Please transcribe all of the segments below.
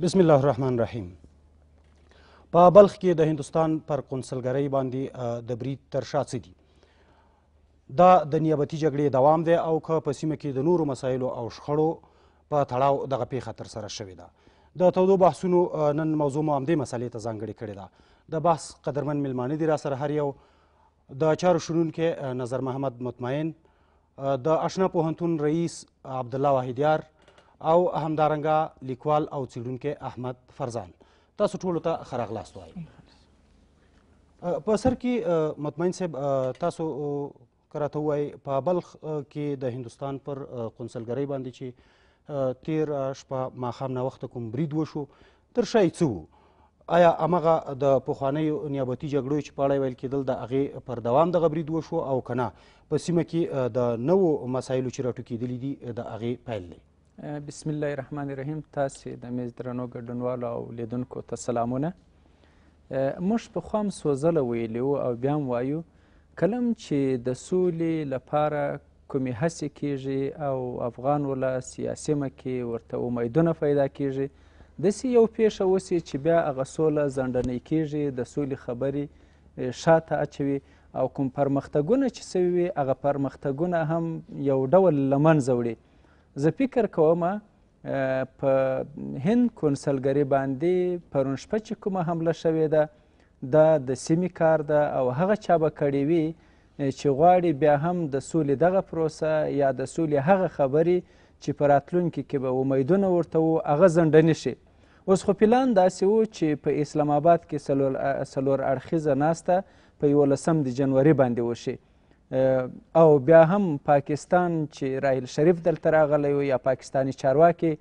بسم الله الرحمن الرحیم په بلخ کې د هندستان پر قونسلګرۍ باندې د برید تر شا څه دي دا د نیابتي جګړې دوام دی او که په سیمه کې د نورو مسایلو او شخړو په تړاو دغه پیښه ترسره شوې ده د تودو بحثونو نن موضوع مو همدې مسلې ته ځانګړې کړې ده د بحث قدرمن میلمانه دي راسره هر یو د چارو شنونکی نظر محمد مطمئن د اشنا پوهنتون رئیس عبدالله واحدیار او همدارنګه لیکوال او څېړونکی احمد فرزان تاسو ټولو ته ښه راغلاست وایم په سر کې مطمئن صاحب تاسو که راته ووایئ په بلخ کې د هندوستان پر قنسلګرۍ باندې چې تیر شپه ماښام ناوخته کوم برید وشو تر شی څه وو آیا همغه د پخوانیو نیابتي جګړو چې په اړه ویل کېدل د هغې پر دوام دغه برید وشو او که نه په سیمه کې د نوو مسایلو چې راټوکېدلي دي د هغې پیل دی بسم الله الرحمن الرحیم تاسې د میز درنو ګډونوالو او لیدونکو ته سلامونه موږ پخوا هم څو ځله ویلي او بیا هم وایو کلم چې د سولې لپاره کومې هڅې کیږي او افغان ولس یا سیمه کې ورته امیدونه پیدا کیږي داسې یو پیښه وسي چې بیا هغه سوله ځنډنۍ کیږي د سولې خبرې شاته اچوي او کوم پرمختګونه چې سوي وي هغه پرمختګونه هم یو ډول له منځه وړي زه فکر کوم په هند کنسلګری باندې پرون شپه چې کومه حمله شوې ده دا د سیمې کار ده او هغه چا به کړې وي چې غواړي بیا هم د سولې دغه پروسه یا د سولې هغه خبرې چې په راتلونکي کې به امیدونه ورته وو هغه زنډنې شي اوس خو پلان داسې و چې په اسلام آباد کې څلور اړخیزه ناسته په یولسم د جنوري باندې وشي او بیا هم پاکستان چې رایل شریف دلته راغلی و یا پاکستانی چارواکي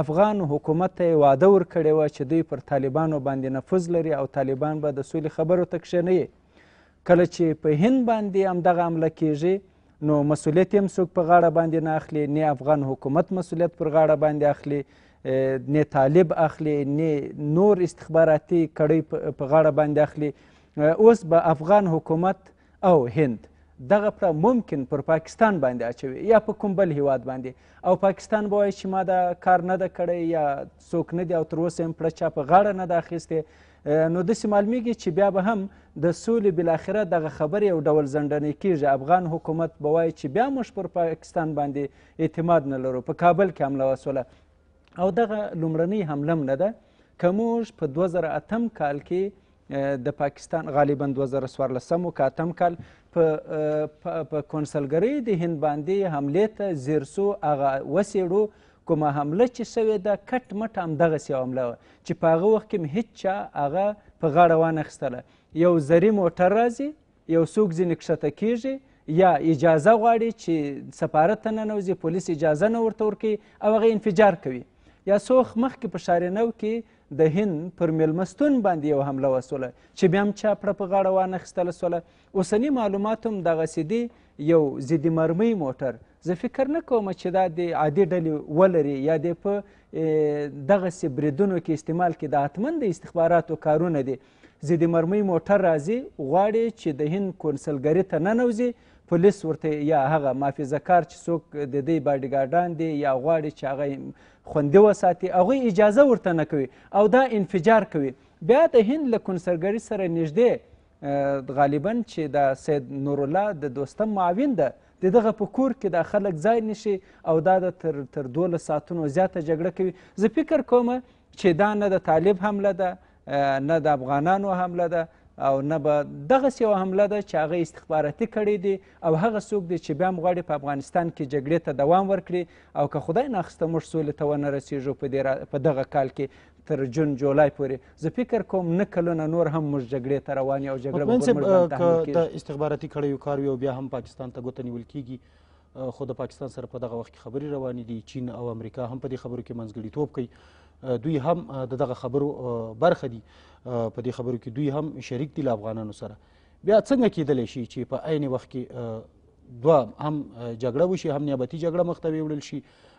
افغان حکومت ته وعده ورکړې وه چې دوی پر طالبانو باندې نفوذ لري او طالبان به د سولې خبرو ته کښېنوي کله چې په هند باندې همدغه حمله کیږي نو مسؤلیت یې هم څوک په غاړه باندې نه اخلي نه افغان حکومت مسؤلیت پر غاړه باندې اخلي نه طالب اخلي نه نور استخباراتي کړۍ په غاړه باندې اخلي اوس به افغان حکومت او هند دغه پړه ممکن پر پاکستان باندې اچوي یا په کوم بل هیواد باندې او پاکستان به وایي چې ما دا کار نه ده کړی یا څوک نه دی او تر اوسه هم پړه چا په غاړه نه ده اخیستې نو داسې معلومیږي چې بیا به هم د سولې بالاخره دغه خبرې یو ډول زنډنې کیږي افغان حکومت به وایي چې بیا موږ پر پاکستان باندې اعتماد نه لرو په کابل کې حمله وسوله او دغه لومړنۍ حمله هم نه ده که موږ په 2008 کال کې د پاکستان غالبا 2014 کاتم کال په په کنسلګری د هند باندې حمله ته زیرسو هغه وسیړو کومه حمله چې سوې ده کټ مټ همدغسې حمله وه چې په هغه وخت کې م هېڅ چا هغه په غاړه وانخیستله یو زري موټر راځي یو څوک ځینې کښته کیږي یا اجازه غواړي چې سفارت ته ننوځي پولیس اجازه نه ورته ورکوي او هغه انفجار کوي یا څو مخکې په شارنو کې د هند پر میلمستون باندې یو حمله وسوله چې بیا هم چا پړه په غاړه وانخیستله سوله اوسني معلومات هم دغسې دي یو ضدي مرمۍ موټر زه فکر نه کوم چې دا د عادي ډلې ولري یا د په دغسې بریدونو کې استعمال کې د حتمن د استخباراتو کارونه دي ضدي مرمۍ موټر راځي غواړي چې د هند کنسلګرۍ ته ننوځي پولیس ورته یا هغه مافیزه کار چې څوک د دې باډیګارډان دي یا غواړي چې هغه خوندي وساتي هغوی اجازه ورته نه کوي او دا انفجار کوي بیا د هند له کنسرګري سره نږدې غالبا چې د سید نورالله د دوستم معاون ده د دغه په کور کې دا خلک ځای نشي او دا د تر تر دوله ساعتونو زیاته جګړه کوي زه فکر کوم چې دا نه د طالب حمله ده نه د افغانانو حمله ده او نه به دغسې یوه حمله ده چې هغه استخباراتي کړی دی او هغه څوک دی چې بیا هم غواړي په افغانستان کې جګړې ته دوام ورکړي او که خدای ناخواسته موږ سولې ته ونه رسېږو په په دغه کال کې تر جون جولای پورې زه فکر کوم نه کلونه نور هم موږ جګړې ته روان یو جګړه به د استخباراتي کړیو کار او بیا هم پاکستان ته ګوته نیول کیږي خو د پاکستان سره په دغه وخت کې خبرې روانې دي چین او امریکا هم په دې خبرو کې منځګړیتوب کوي دوی هم د دغه خبرو برخه دي په دې خبرو کې دوی هم شریک دي له افغانانو سره بیا څنګه کېدلی شي چې په عین وخت کې دوه هم جګړه وشي هم نیابتي جګړه مخته ویوړل شي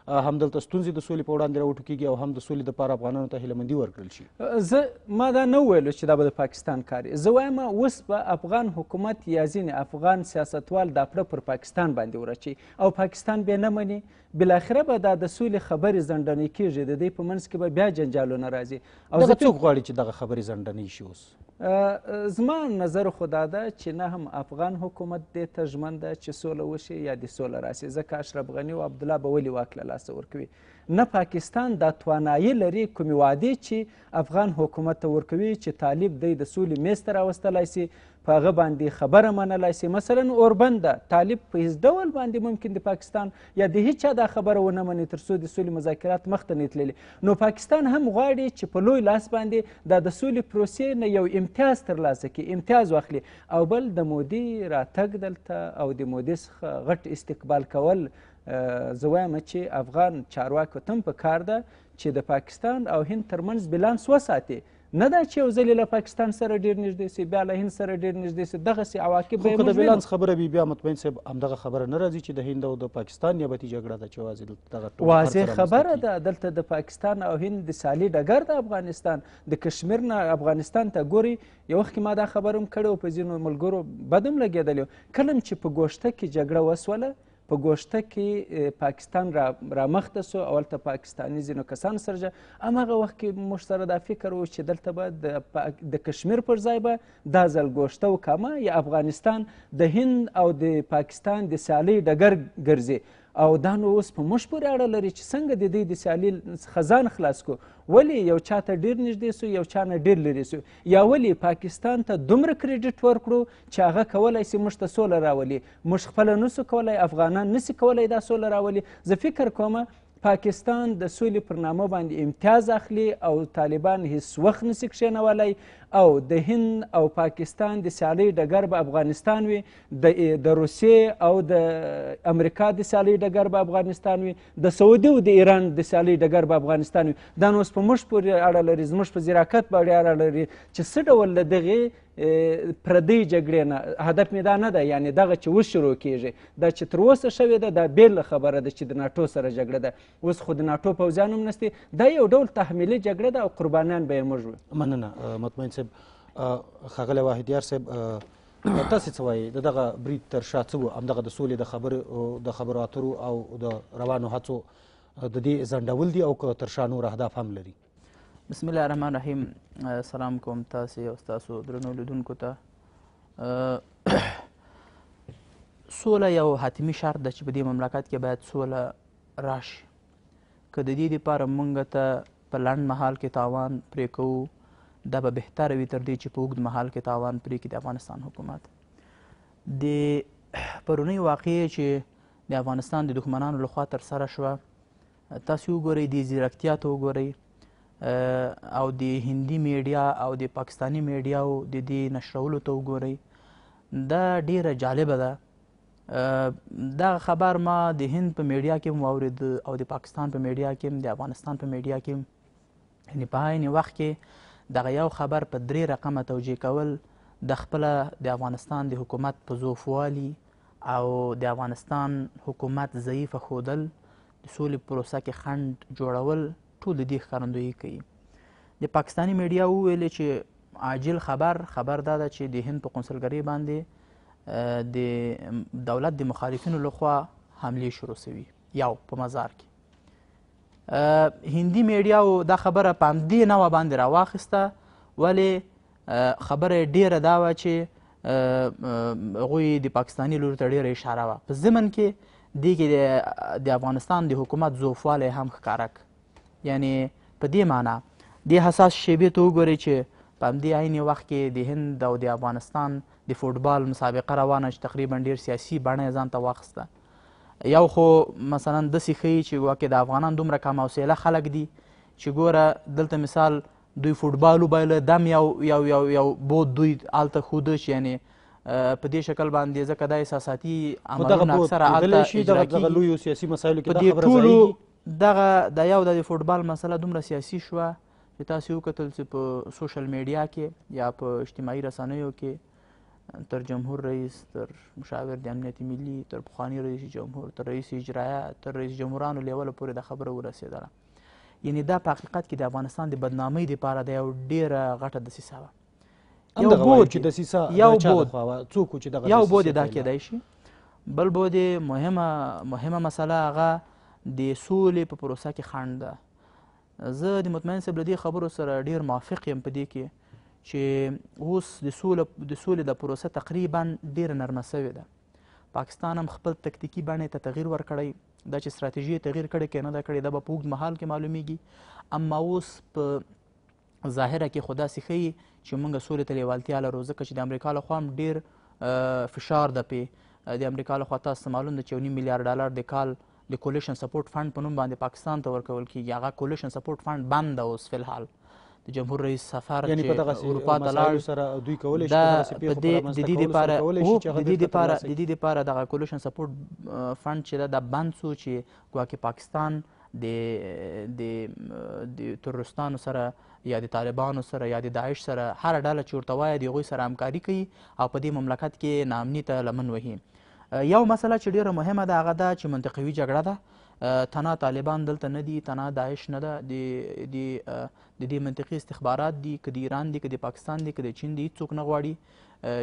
هم دلته ستونزې د سولې په وړاندې راوټوکېږي او هم د سولې دپاره افغانانو ته هیلهمندي ورکړل شي زه ما دا نه ویلو چې دا به د پاکستان کار زه وایم اوس به افغان حکومت یا ځینې افغان سیاستوال دا پړه پر پاکستان باندې ورچي او پاکستان بیا نه مني بلاخره به دا د سولې خبرې زنډنې کېږي د دې په منځ کې به بیا جنجالونه راځي او زه څوک غواړي چې دغه خبرې زنډنې شي اوس زما نظر خو دا ده چې نه هم افغان حکومت دې ته ژمن ده چې سوله وشي یا د سوله راسي ځکه اشرف غني او عبدالله به ولې واک له لاسه ورکوي نه پاکستان دا توانایي لري کومې وعدې چې افغان حکومت ته ورکوي چې طالب دی د سولې میز ته راوستلی سي په هغه باندې خبره منلی سي مثلا اوربند طالب په هیڅ ډول باندې ممکن د پاکستان یا د هیچا دا خبره ونه مني تر څو د سولې مذاکرات مخته نه تللي نو پاکستان هم غواړي چې په لوی لاس باندې دا د سولې پروسې نه یو امتیاز ترلاسه کړي امتیاز واخلي او بل د مودي راتګ دلته او د مودي څخه غټ استقبال کول زه وایم چې افغان چارواکو ته په کار ده چې د پاکستان او هند ترمنځ بیلانس وساتي نه دا چې یو ځلې له پاکستان سره ډېر نږدې سي بیا له هند سره ډېر نږدې سي دغسې عواقب به د بیلانس خبره بي بیا مطمئن صاحب همدغه خبره نه راځي چې د هند او د پاکستان نیابتي جګړه ده چې واضح دلته دغه واضح خبره ده دلته د پاکستان او هند د سالي ډګر د افغانستان د کشمیر نه افغانستان ته ګوري یو وخت ما دا خبره هم کړې په ځینو ملګرو بد هم لګېدلی کله چې په ګوشته کې جګړه وسوله په ګوشته کې پاکستان را, را مخته سو او هلته پاکستاني ځینو کسان سره هماغه وخت کې موږ سره دا فکر و چې دلته به د کشمیر پر ځای به دا ځل ګوشته وکامه یا افغانستان د هند او د پاکستان د سیالۍ ډګر ګرځي او دا نو اوس په موږ پورې اړه لري چې څنګه د دوی د سیالۍ څخه ځان خلاص کړو ولې یو چا ته ډېر نږدې سو یو چا نه ډېر لرې سو یا ولې پاکستان ته دومره کریډټ ورکړو چې هغه کولی سي موږ ته سوله راولي موږ خپله نسو کولی افغانان نسي کولی دا سوله راولي زه فکر کوم پاکستان د سولې پر نامه باندې امتیاز اخلي او طالبان هیڅ وخت نسي کښېنولی او د هند او پاکستان د سیالۍ ډګر به افغانستان وي د روسیې او د امریکا د سیالۍ ډګر به افغانستان وي د سعودي او د ایران د سیالۍ ډګر به افغانستان وي دا نو اوس په موږ پورې اړه لري زموږ په ځیراکت باندې اړه لري چې څه ډول له دغې پردی جګړې نه هدف مې دا نه ده یعنې دغه چې اوس شروع کیږي دا چې تر اوسه شوې ده دا بېله خبره ده چې د ناټو سره جګړه ده اوس خو د ناټو پوځیان هم نستی دا یو ډول تحمیلي جګړه ده او قربانیان به یې موږ مننه مطمئن صاحب ښاغلی واحدیار صاحب تاسې څه وایي د دغه برید تر شا څه و همدغه د سولې د خبرو د خبرو اترو او د روانو هڅو د دې ځنډول دي او که تر شا نور اهداف هم لري بسم الله الرحمن الرحیم سلام کوم تاسې او ستاسو درنو لیدونکو ته سوله یو حتمی شرط ده چې په دې مملکت کې باید سوله راشي که د دې دپاره موږ ته په لنډ مهال کې تاوان پرې کوو دا به بهتره وي تر دې چې په اوږد مهال کې تاوان پرې کړي د افغانستان حکومت د پرونۍ واقعې چې د افغانستان د دښمنانو لخوا ترسره شوه تاسو وګورئ د ځیرکتیا ته وګورئ او د هندي میډیا او د پاکستانی میډیاو د دې نشرولو ته وګورئ دا ډیره جالبه ده دا خبر ما د هند په میډیا کې هم واورېد او د پاکستان په میډیا کې هم د افغانستان په میډیا کې هم یعنې په عین وخت کې دغه یو خبر په درې رقمه توجیه کول د خپله د افغانستان د حکومت په ضعفوالي او د افغانستان حکومت ضعیفه ښودل د سولې پروسه کې خنډ جوړول ټول دې ښکارندویي کوي د پاکستانی میډیا وویلې چې عاجل خبر خبر دا ده چې د هند په قونسلګرۍ باندې د دولت د مخالفینو لخوا حملې شروع شوي یو په مزار کې هندي میډیاو دا خبره په همدې نوه باندې راواخیسته ولې خبره ډیره دا وه چې هغوی د پاکستاني لور ته ډیره اشاره وه په ضمن کې دې کې د افغانستان د حکومت ضعفوالی هم ښکاره یعنی په دې معنی دې حساس شیبې ته وګورئ چې په همدې عین وخت کې د هند او د افغانستان د فوټبال مسابقه روانه چې تقریبا ډیر سیاسي بڼه یې ځان ته واخیسته یو خو مثلا داسې ښیي چې واقع د افغانان دومره کم حوصله خلک دي چې ګوره دلته مثال دوی فوټبال وبایله دم یو یو یو یو بود دوی هلته خوده چې یعنی په دې شکل باندې ځکه دا احساساتي عملونه اکثره هلته لویو سیاسي مسایلو کې دا خبره ځایږي دغه د یو د فوټبال مسله دومره سیاسي شوه چې تاسو وکتل چې په سوشل میډیا کې یا په اجتماعي رسنیو کې تر جمهور رئیس تر مشاور د امنیت ملي تر پخوانی رئیس جمهور تر رئیس اجرایه تر رئیس جمهورانو لیول پورې د خبره ورسېدله یعنی دا په حقیقت کې د افغانستان د بدنامۍ لپاره د یو ډیره غټه دسیسه وه یو بود چې دسیسه یو بود څوک چې دغه یو بود دا کېدای شي بل بود مهمه مهمه مسله هغه د سولې په پروسه کې خنډ ده زه د مطمئن صاحب له دې خبرو سره ډیر موافق یم په دې کې چې اوس د سولې د سولې د پروسه تقریبا ډیره نرمه سوې ده پاکستان هم خپل تکتیکي بڼې ته تغییر ورکړی دا چې ستراتیژي تغییر کړی که نه ده کړې دا به په اوږد مهال کې معلومیږي اما اوس په ظاهره کې خدا سي ښیي چې موږ سولې ته لیوالتیا لرو ځکه چې د امریکا لخوا هم ډیر فشار ده پې د امریکا لخوا تاسو معلوم ده چې یو نیم میلیارډ ډالر د کال د کولیشن سپورټ فند په نوم باندې پاکستان ته ورکول کیږي هغه کولیشن سپورټ فند بند ده اوس فلحال د جمهور رئیس سفر یعنی په دغه اروپا ته لاړ سره دوی کولای شي په دې د دې لپاره د دې لپاره د دې لپاره دغه کولوشن سپورټ فند چې دا بند سو چې ګواکې پاکستان د د د ترورستانو سره یا د طالبانو سره یا د داعش سره هر ډله چې ورته وایي د هغوی سره همکاري کوي او په دې مملکت کې ناامني ته لمن وهي یو مسله چې ډیره مهمه ده هغه ده چې منطقوي جګړه ده تنها طالبان دلته نه دي تنها داعش نه ده د د دې منطقي استخبارات دي که د ایران دي که د پاکستان دي که د چین دي هیڅوک نه غواړي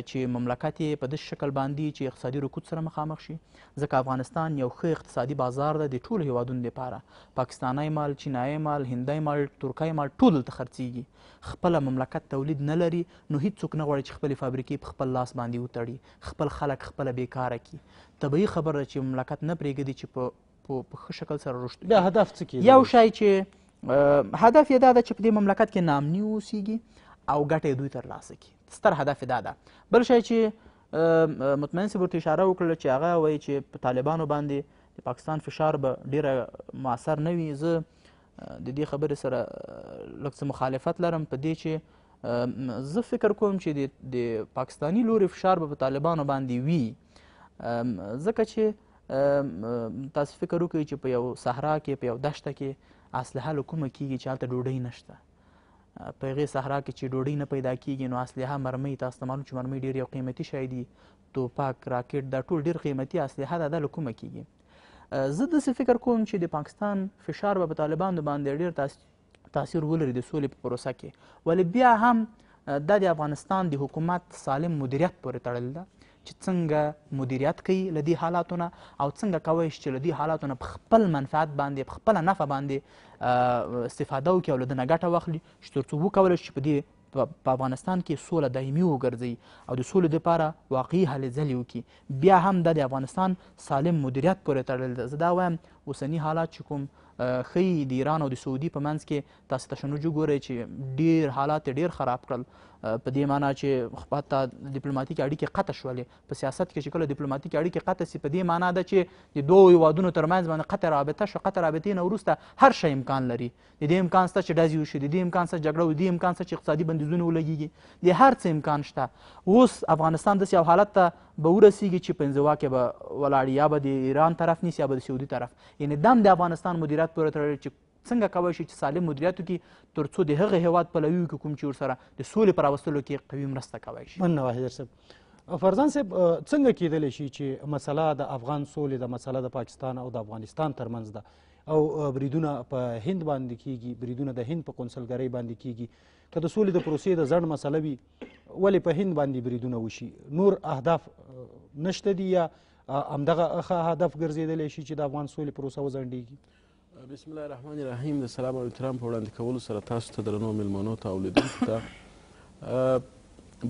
چې مملکت په داسې شکل باندې چې اقتصادي رکود سره مخامخ شي ځکه افغانستان یو ښه اقتصادي بازار ده د ټولو هیوادونو لپاره پاکستانی مال چینایي مال هندی مال ترکی مال ټول دلته خرڅیږي خپله مملکت تولید نه لري نو هیڅوک نه غواړي چې خپلې فابریکې په خپل لاس باندې وتړي خپل خلک خپله بیکاره کړي طبیعي خبره چې مملکت نه پرېږدي چې په په ښه شکل سره رشد بیا هدف څه کې یو شی چې هدف یې دا ده چې په دې مملکت کې نامني اوسیږي او ګټه دوی ترلاسه کړي ستر هدف یې دا ده بل شی چې مطمئن صاحب ورته اشاره وکړله چې هغه وایي چې په طالبانو باندې د پاکستان فشار به ډیره موثر نه وي زه د دې خبرې سره لږ مخالفت لرم په دې چې زه فکر کوم چې د پاکستانی لوري فشار به په طالبانو باندې وي ځکه چې تاسو فکر وکړئ چې په یو صحرا کې په یو دشته کې اصلحه له کومه کیږي چې هلته ډوډۍ نشته په هغې صحرا کې چې ډوډۍ نه پیدا کیږي نو اصلحه مرمۍ تاسو ته معلوم چې مرمۍ ډېر یو قیمتي شی دي توپک راکټ دا ټول ډېر قیمتي اصلحه ده دا له کومه کیږي زه داسې فکر کوم چې د پاکستان فشار به په طالبانو باندې ډېر تاثیر ولري د سولې په پروسه کې ولې بیا هم دا د افغانستان د حکومت سالم مدیریت پورې تړلې ده چې څنګه مدیریت کوي له دې حالاتونه او څنګه کوی شي چې له دې حالاتونه په خپل منفعت باندې په خپله نفع باندې استفاده وکړي او له دنه ګټه واخلي چې تر څو وکولی شي په دې په افغانستان کې سوله دایمي وګرځي او د سولې دپاره واقعي هلې ځلې وکړي بیا هم دا د افغانستان سالم مدیریت پورې تړلی ده زه دا وایم اوسني حالات چې کوم ښیي د ایران او د سعودي په منځ کې تاسو تشنج وګورئ چې ډیر حالات ډیر خراب کړل په دې معنا چې حتی ډیپلوماتیکې اړیکې قطع شولې په سیاست کې چې کله ډیپلوماتیکې اړیکې قطع سي په دې معنا ده چې د دوو هیوادونو تر منځ باندې قطع رابطه شو قطع رابطې نه وروسته هر شی امکان لري د دې امکان شته چې ډزې وشي د دې امکان شته جګړه د دې امکان شته چې اقتصادي بندیزونه ولګېږي د هر څه امکان شته اوس افغانستان داسې یو حالت ته به ورسیږي چې په انزوا کې به ولاړ یا به د ایران طرف نیسي یا به د سعودي طرف یعنې دم د افغانستان مدیریت پورې تړلی چې څنګه کولی شي چې سالم مدیریت وکړي تر څو د هغه هیواد پلوي وکړي کوم چې ورسره د سولې په راوستلو کې قوي مرسته کولی شي مننه واحد صاحب فرزان صاحب څنګه کېدلی شي چې مسله د افغان سولې د مسله د پاکستان او د افغانستان ترمنځ ده او بریدونه په هند باندې کیږي بریدونه د هند په کنسلګرۍ باندې کیږي که د سولې د پروسې د ځنډ مسله وي ولې په هند باندې بریدونه وشي نور اهداف نشته دي یا همدغه ښه هدف ګرځېدلی شي چې د افغان سولې پروسه وځنډېږي بسم الله الرحمن الرحیم د سلام او احترام په وړاندې کولو سره تاسو ته درنو میلمنو ته او لیدونکو ته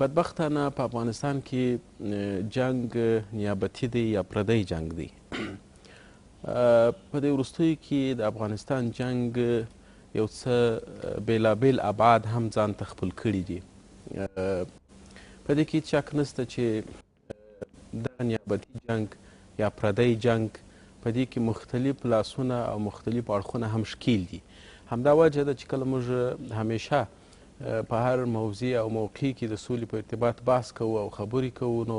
بدبختانه په افغانستان کې جنگ نیابتي دی یا پردی جنگ دی په دې وروستیو کې د افغانستان جنگ یو څه بیلابیل ابعاد هم ځان ته خپل کړي دي په دې کې شک نسته چې دا نیابتي جنگ یا پردی جنگ په دې کې مختلف لاسونه او مختلف اړخونه هم شکیل دي همدا وجه ده چې کله موږ همیشه په هر موضوع او موقع کې د سولې په ارتباط بحث کوو او خبرې کوو نو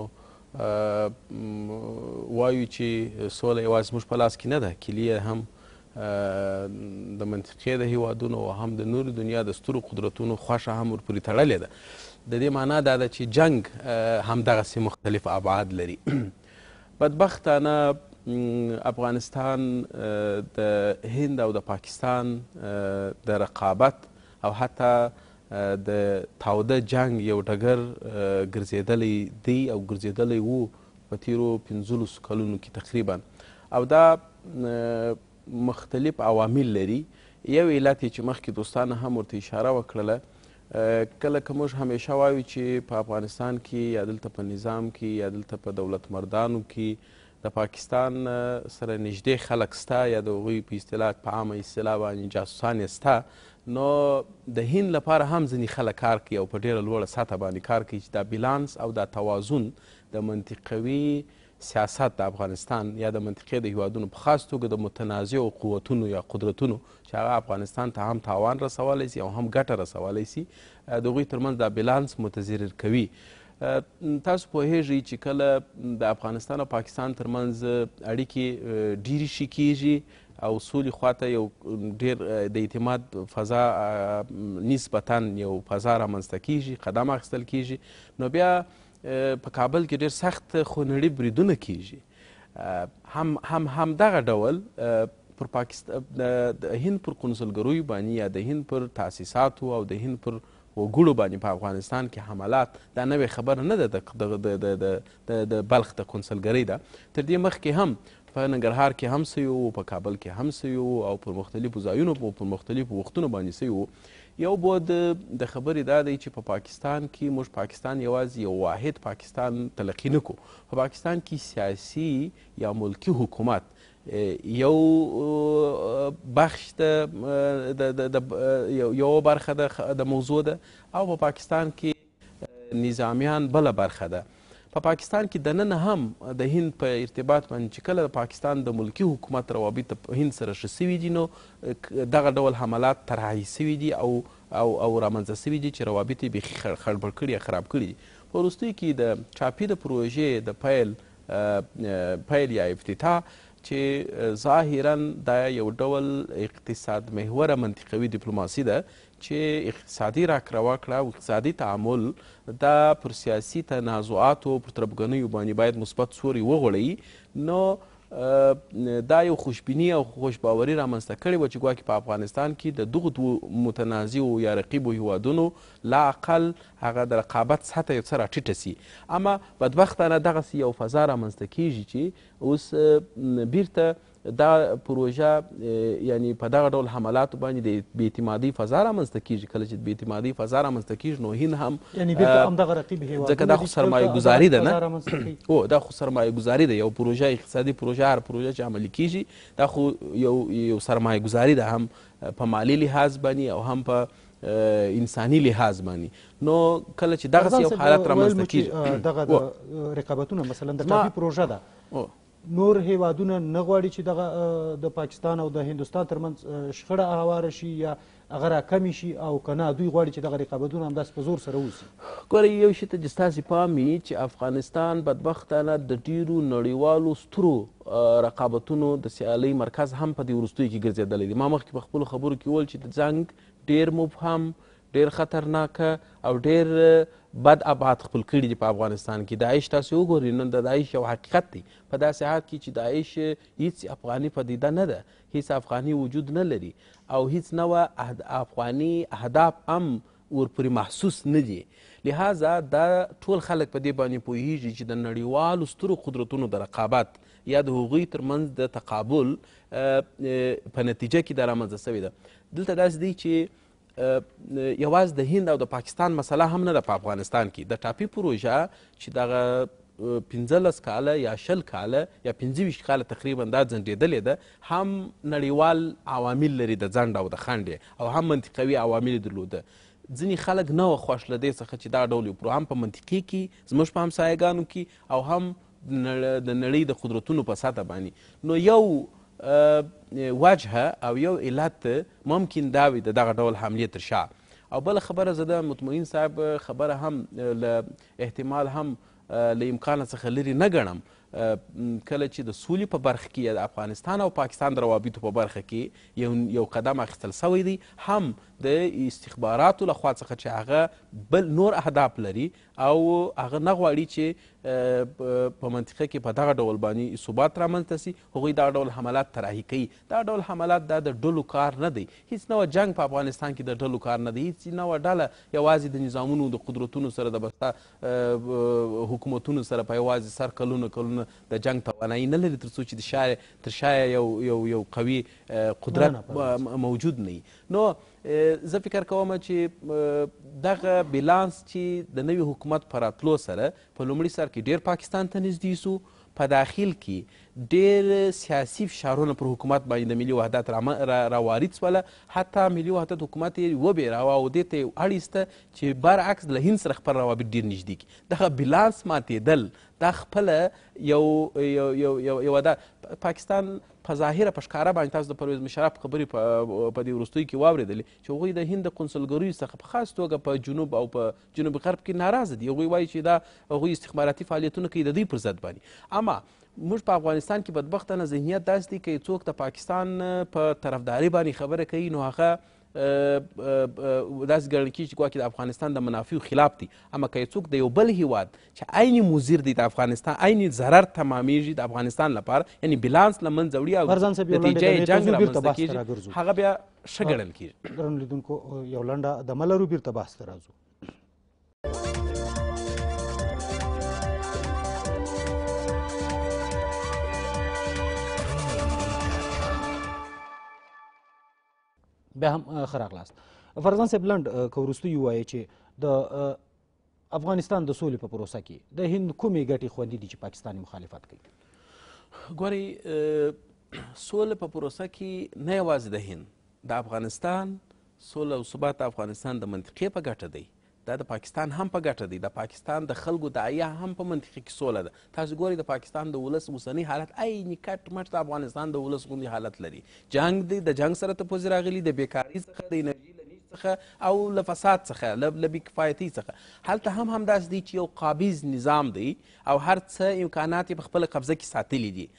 وایو چې سوله یوازې موږ په لاس کې نه ده کلیه هم د منطقې د هیوادونو او هم د نورو دنیا د سترو قدرتونو خوښه هم ورپورې تړلې ده د دې معنا دا ده چې جنگ همدغسې مختلف ابعاد لري بدبختانه افغانستان د هند او د پاکستان د رقابت او حتی د تاوده جنگ یو ډګر ګرځېدلی دی او ګرځېدلی وو په تیرو پنځلسو کلونو کې تقریبا او دا مختلف عوامل لري یو علت یې چې مخکې دوستانه هم ورته اشاره وکړله کله که موږ همیشه وایو چې په افغانستان کې یا دلته په نظام کې یا دلته په دولت مردانو کې د پاکستان سره نږدې خلک ستا یا د هغوی په اصطلاح په عامه اصطلاح باندې جاسوسان یې ستا نو د هند لپاره هم ځینې خلک کار کوي او په ډېره لوړه سطحه باندې کار کوي چې دا بیلانس او دا توازن د منطقوي سیاست د افغانستان یا د منطقې د هیوادونو په خاص توګه د متنازعو قوتونو یا قدرتونو چې هغه افغانستان ته هم تاوان رسولی سي او هم ګټه رسولی سي د هغوی ترمنځ دا بیلانس متضرر کوي تاسو پوهیږئ چې کله د افغانستان او پاکستان ترمنځ اړیکې ډیرې ښې کیږي او سولې خواته یو ډیر د اعتماد فضا نسبتا یو فضا رامنځته کیږي قدم اخیستل کیږي نو بیا په کابل کې ډیر سخت خونړي بریدونه کیږي هم هم همدغه ډول پر پاکستان د هند پر کنسولګریو باندې یا د هند پر تاسیساتو او د هند پر وګړو باندې په افغانستان کې حملات دا نوې خبره نه ده د بلخ د کنسلګرۍ ده تر دې مخکې هم په ننګرهار کې هم سوی و په کابل کې هم سوی و او پر مختلفو ځایونو پر مختلفو وختونو باندې سوی و یو بود د خبرې دا دی چې په پا پاکستان کې موږ پاکستان یوازې یو واحد پاکستان تلقي نه کو په پا پاکستان کې سیاسي یا ملکی حکومت E, یو بخش د یو برخه د موضوع ده او په پا پاکستان کې نظامیان بله برخه ده په پا پاکستان کې د نن هم د هند په ارتباط باندې چې کله د پاکستان د ملکی حکومت روابط په هند سره ښه سوي دي نو دغه ډول حملات طرحی سوي دي او او او رامنځته سوي دي چې روابط یې بیخي خړبړ کړي خراب کړي دي په وروستیو کې د چاپي د پروژې د پیل پیل یا افتتاح چې ظاهرا دا یو ډول اقتصاد محوره منطقوي ډیپلوماسي ده چې اقتصادي راکړه وکړه او اقتصادي تعامل دا پر سیاسي تنازعاتو پر تربګنیو باندې باید مثبت سوري وغوړوي نو دا یو خوشبینی او خوشباوري رامنځته کړې وه چې ګواکې په افغانستان کې د دغو دوو متنازعو یا رقیبو هیوادونو لا اقل هغه د رقابت سطحه یو څه راټیټه سي اما بدبختانه دغسې یو فضا رامنځته کیږي چې اوس بیرته دا پروژه یعنی په دغه ډول حملاتو باندې د بېاعتمادۍ فضا رامنځته کیږي کله چې بېاعتمادۍ فضا رامنځته کیږي نو هند هم یعنی بیرته همدغه رقیب هیواد ځکه دا خو سرمایه ګزاري ده نه هو دا خو سرمایه ګزاري ده یو پروژه اقتصادي پروژه هر پروژه چې عملي کیږي دا خو یو یو سرمایه ګزاري ده هم په مالی لحاظ باندې او هم په انساني لحاظ باندې نو کله چې دغه یو حالت رامنځته کیږي دغه رقابتونه مثلا د ټاپي پروژه ده نور هیوادونه نه غواړي چې دغه د پاکستان او د هندستان ترمنځ شخړه هواره شي یا هغه راکمې شي او که نه دوی غواړي چې دغه رقابتونه همداسې په زور سره وسي ګورئ یو شي ته چې ستاسې پام وي چې افغانستان بدبختانه د ډیرو نړیوالو سترو رقابتونو د سیالۍ مرکز هم په دې وروستیو کې ګرځېدلی دی ما مخکې په خپلو خبرو کې وویل چې د زنګ ډېر مبهم ډیر خطرناک او ډیر بد ابعاد خپل کړي دي په افغانستان کې داعش تاسو وګورئ نن د داعش یو حقیقت دی په داسې حال کې چې داعش هیڅ افغاني پدیده نه ده هیڅ افغاني وجود نه لري او هیڅ نوه افغاني اهداف هم ورپورې محسوس نه دي لهذا دا ټول خلک په دې باندې پوهیږي چې د نړیوالو سترو قدرتونو د رقابت یا د هغوی ترمنځ د تقابل په نتیجه کې دا رامنځته سوې ده دلته داسې دی چې یواز د هند او د پاکستان مسله هم نه ده په افغانستان کې د ټاپي پروژه چې دغه پنځلس کاله یا شل کاله یا پنځه ویشت کاله تقریبا دا ځنډېدلې ده هم نړیوال عوامل لري د ځنډ او د خنډې او هم منطقوي عوامل یې درلوده ځینې خلک نه وه خوښ له دې څخه چې دا ډول یو هم په منطقې کې زموږ په همسایګانو کې او هم د نړۍ د قدرتونو په سطح باندې نو یو وجهه او یو علت ممکن دا وي د دغه ډول حملې تر شا او بله خبره زه د مطمئن صاحب خبره هم له احتمال هم له امکان څخه لرې نه ګڼم کله چې د سولې په برخه کې د افغانستان او پاکستان د روابطو په برخه کې یو یو قدم اخیستل سوی دی هم د استخباراتو لخوا څخه چې هغه بل نور اهداف لري او هغه نه غواړي چې په منطقه کې په دغه ډول باندې ثبات رامنځته سي هغوی دا ډول حملات طراحي کوي دا ډول حملات دا د ډلو کار نه دی هیڅ نوه جنگ په افغانستان کې د ډلو کار نه دی هیڅ نوه ډله یوازې د نظامونو د قدرتونو سره د بستا حکومتونو سره په یوازې سر کلونه کلونه د جنگ توانایي نه لري تر څو چې د شا تر شا یو یو یو قوي قدرت موجود نه نو زه فکر کوم چې دغه بیلانس چې د نوي حکومت په راتلو سره په لومړي سر کې ډیر پاکستان ته نږدې سو په داخل کې ډیر سیاسي فشارونه پر حکومت باندې د ملي وحدت راوارد شوله حتی ملي وحدت حکومت یې وبېراوه او دې ته یې اړ ایسته چې برعکس له هند سره خپل روابط ډیر نږدې کړي دغه بیلانس ماتېدل دا خپله یو یو یو یو دا پاکستان په ظاهره په ښکاره باندې تاسو د پرویز مشرف خبرې په دې وروستیو کې واورېدلې چې هغوی د هند د کنسلګریو څخه په خاص توګه په جنوب او په جنوب غرب کې ناراضه دي هغوی وایي چې دا هغوی استخباراتي فعالیتونه کوي د دوی پر ضد باندې اما موږ په افغانستان کې بدبختانه ذهنیت داسې دی که څوک د پاکستان په پا طرفداري باندې خبره کوي نو هغه داسې ګڼل کېږي چې ګواکې د افغانستان د منافعو خلاف دی اما که څوک د یو بل هیواد چې عین مزیر دی د افغانستان عین ضرر تمامیږي د افغانستان لپاره یعنی بیلانس له منځه وړي او نتیجه جنګ رامنځته کېږي هغه بیا ښه ګڼل کېږي ګرانو لیدونکو یو لنډه دمه لرو بیرته بحث ته راځو بیا هم ښه راغلاست فرزان صاحب لنډ که وروستۍ ووایې چې د افغانستان د سولې په پروسه کې د هند کومې ګټې خوندي دي چې پاکستاني مخالفت کوي ګورئ سوله په پروسه کې نه یوازې د هند د افغانستان سوله او ثبات افغانستان د منطقې په ګټه دی دا د پاکستان هم په ګټه دی د پاکستان د خلکو داعیه هم په منطقه کې سوله ده تاسو ګورئ د پاکستان د ولس اوسنی حالت عیني کټ مټ د افغانستان د ولس غوندې حالت لري جنګ دی د جنګ سره تپوز راغلي د بیکاري څخه د انرژي څخه او له فساد څخه له بېکفایتۍ څخه هلته هم همداسې دی چې یو قابض نظام دی او هر څه امکانات یې په خپله قبضه کې ساتلي دي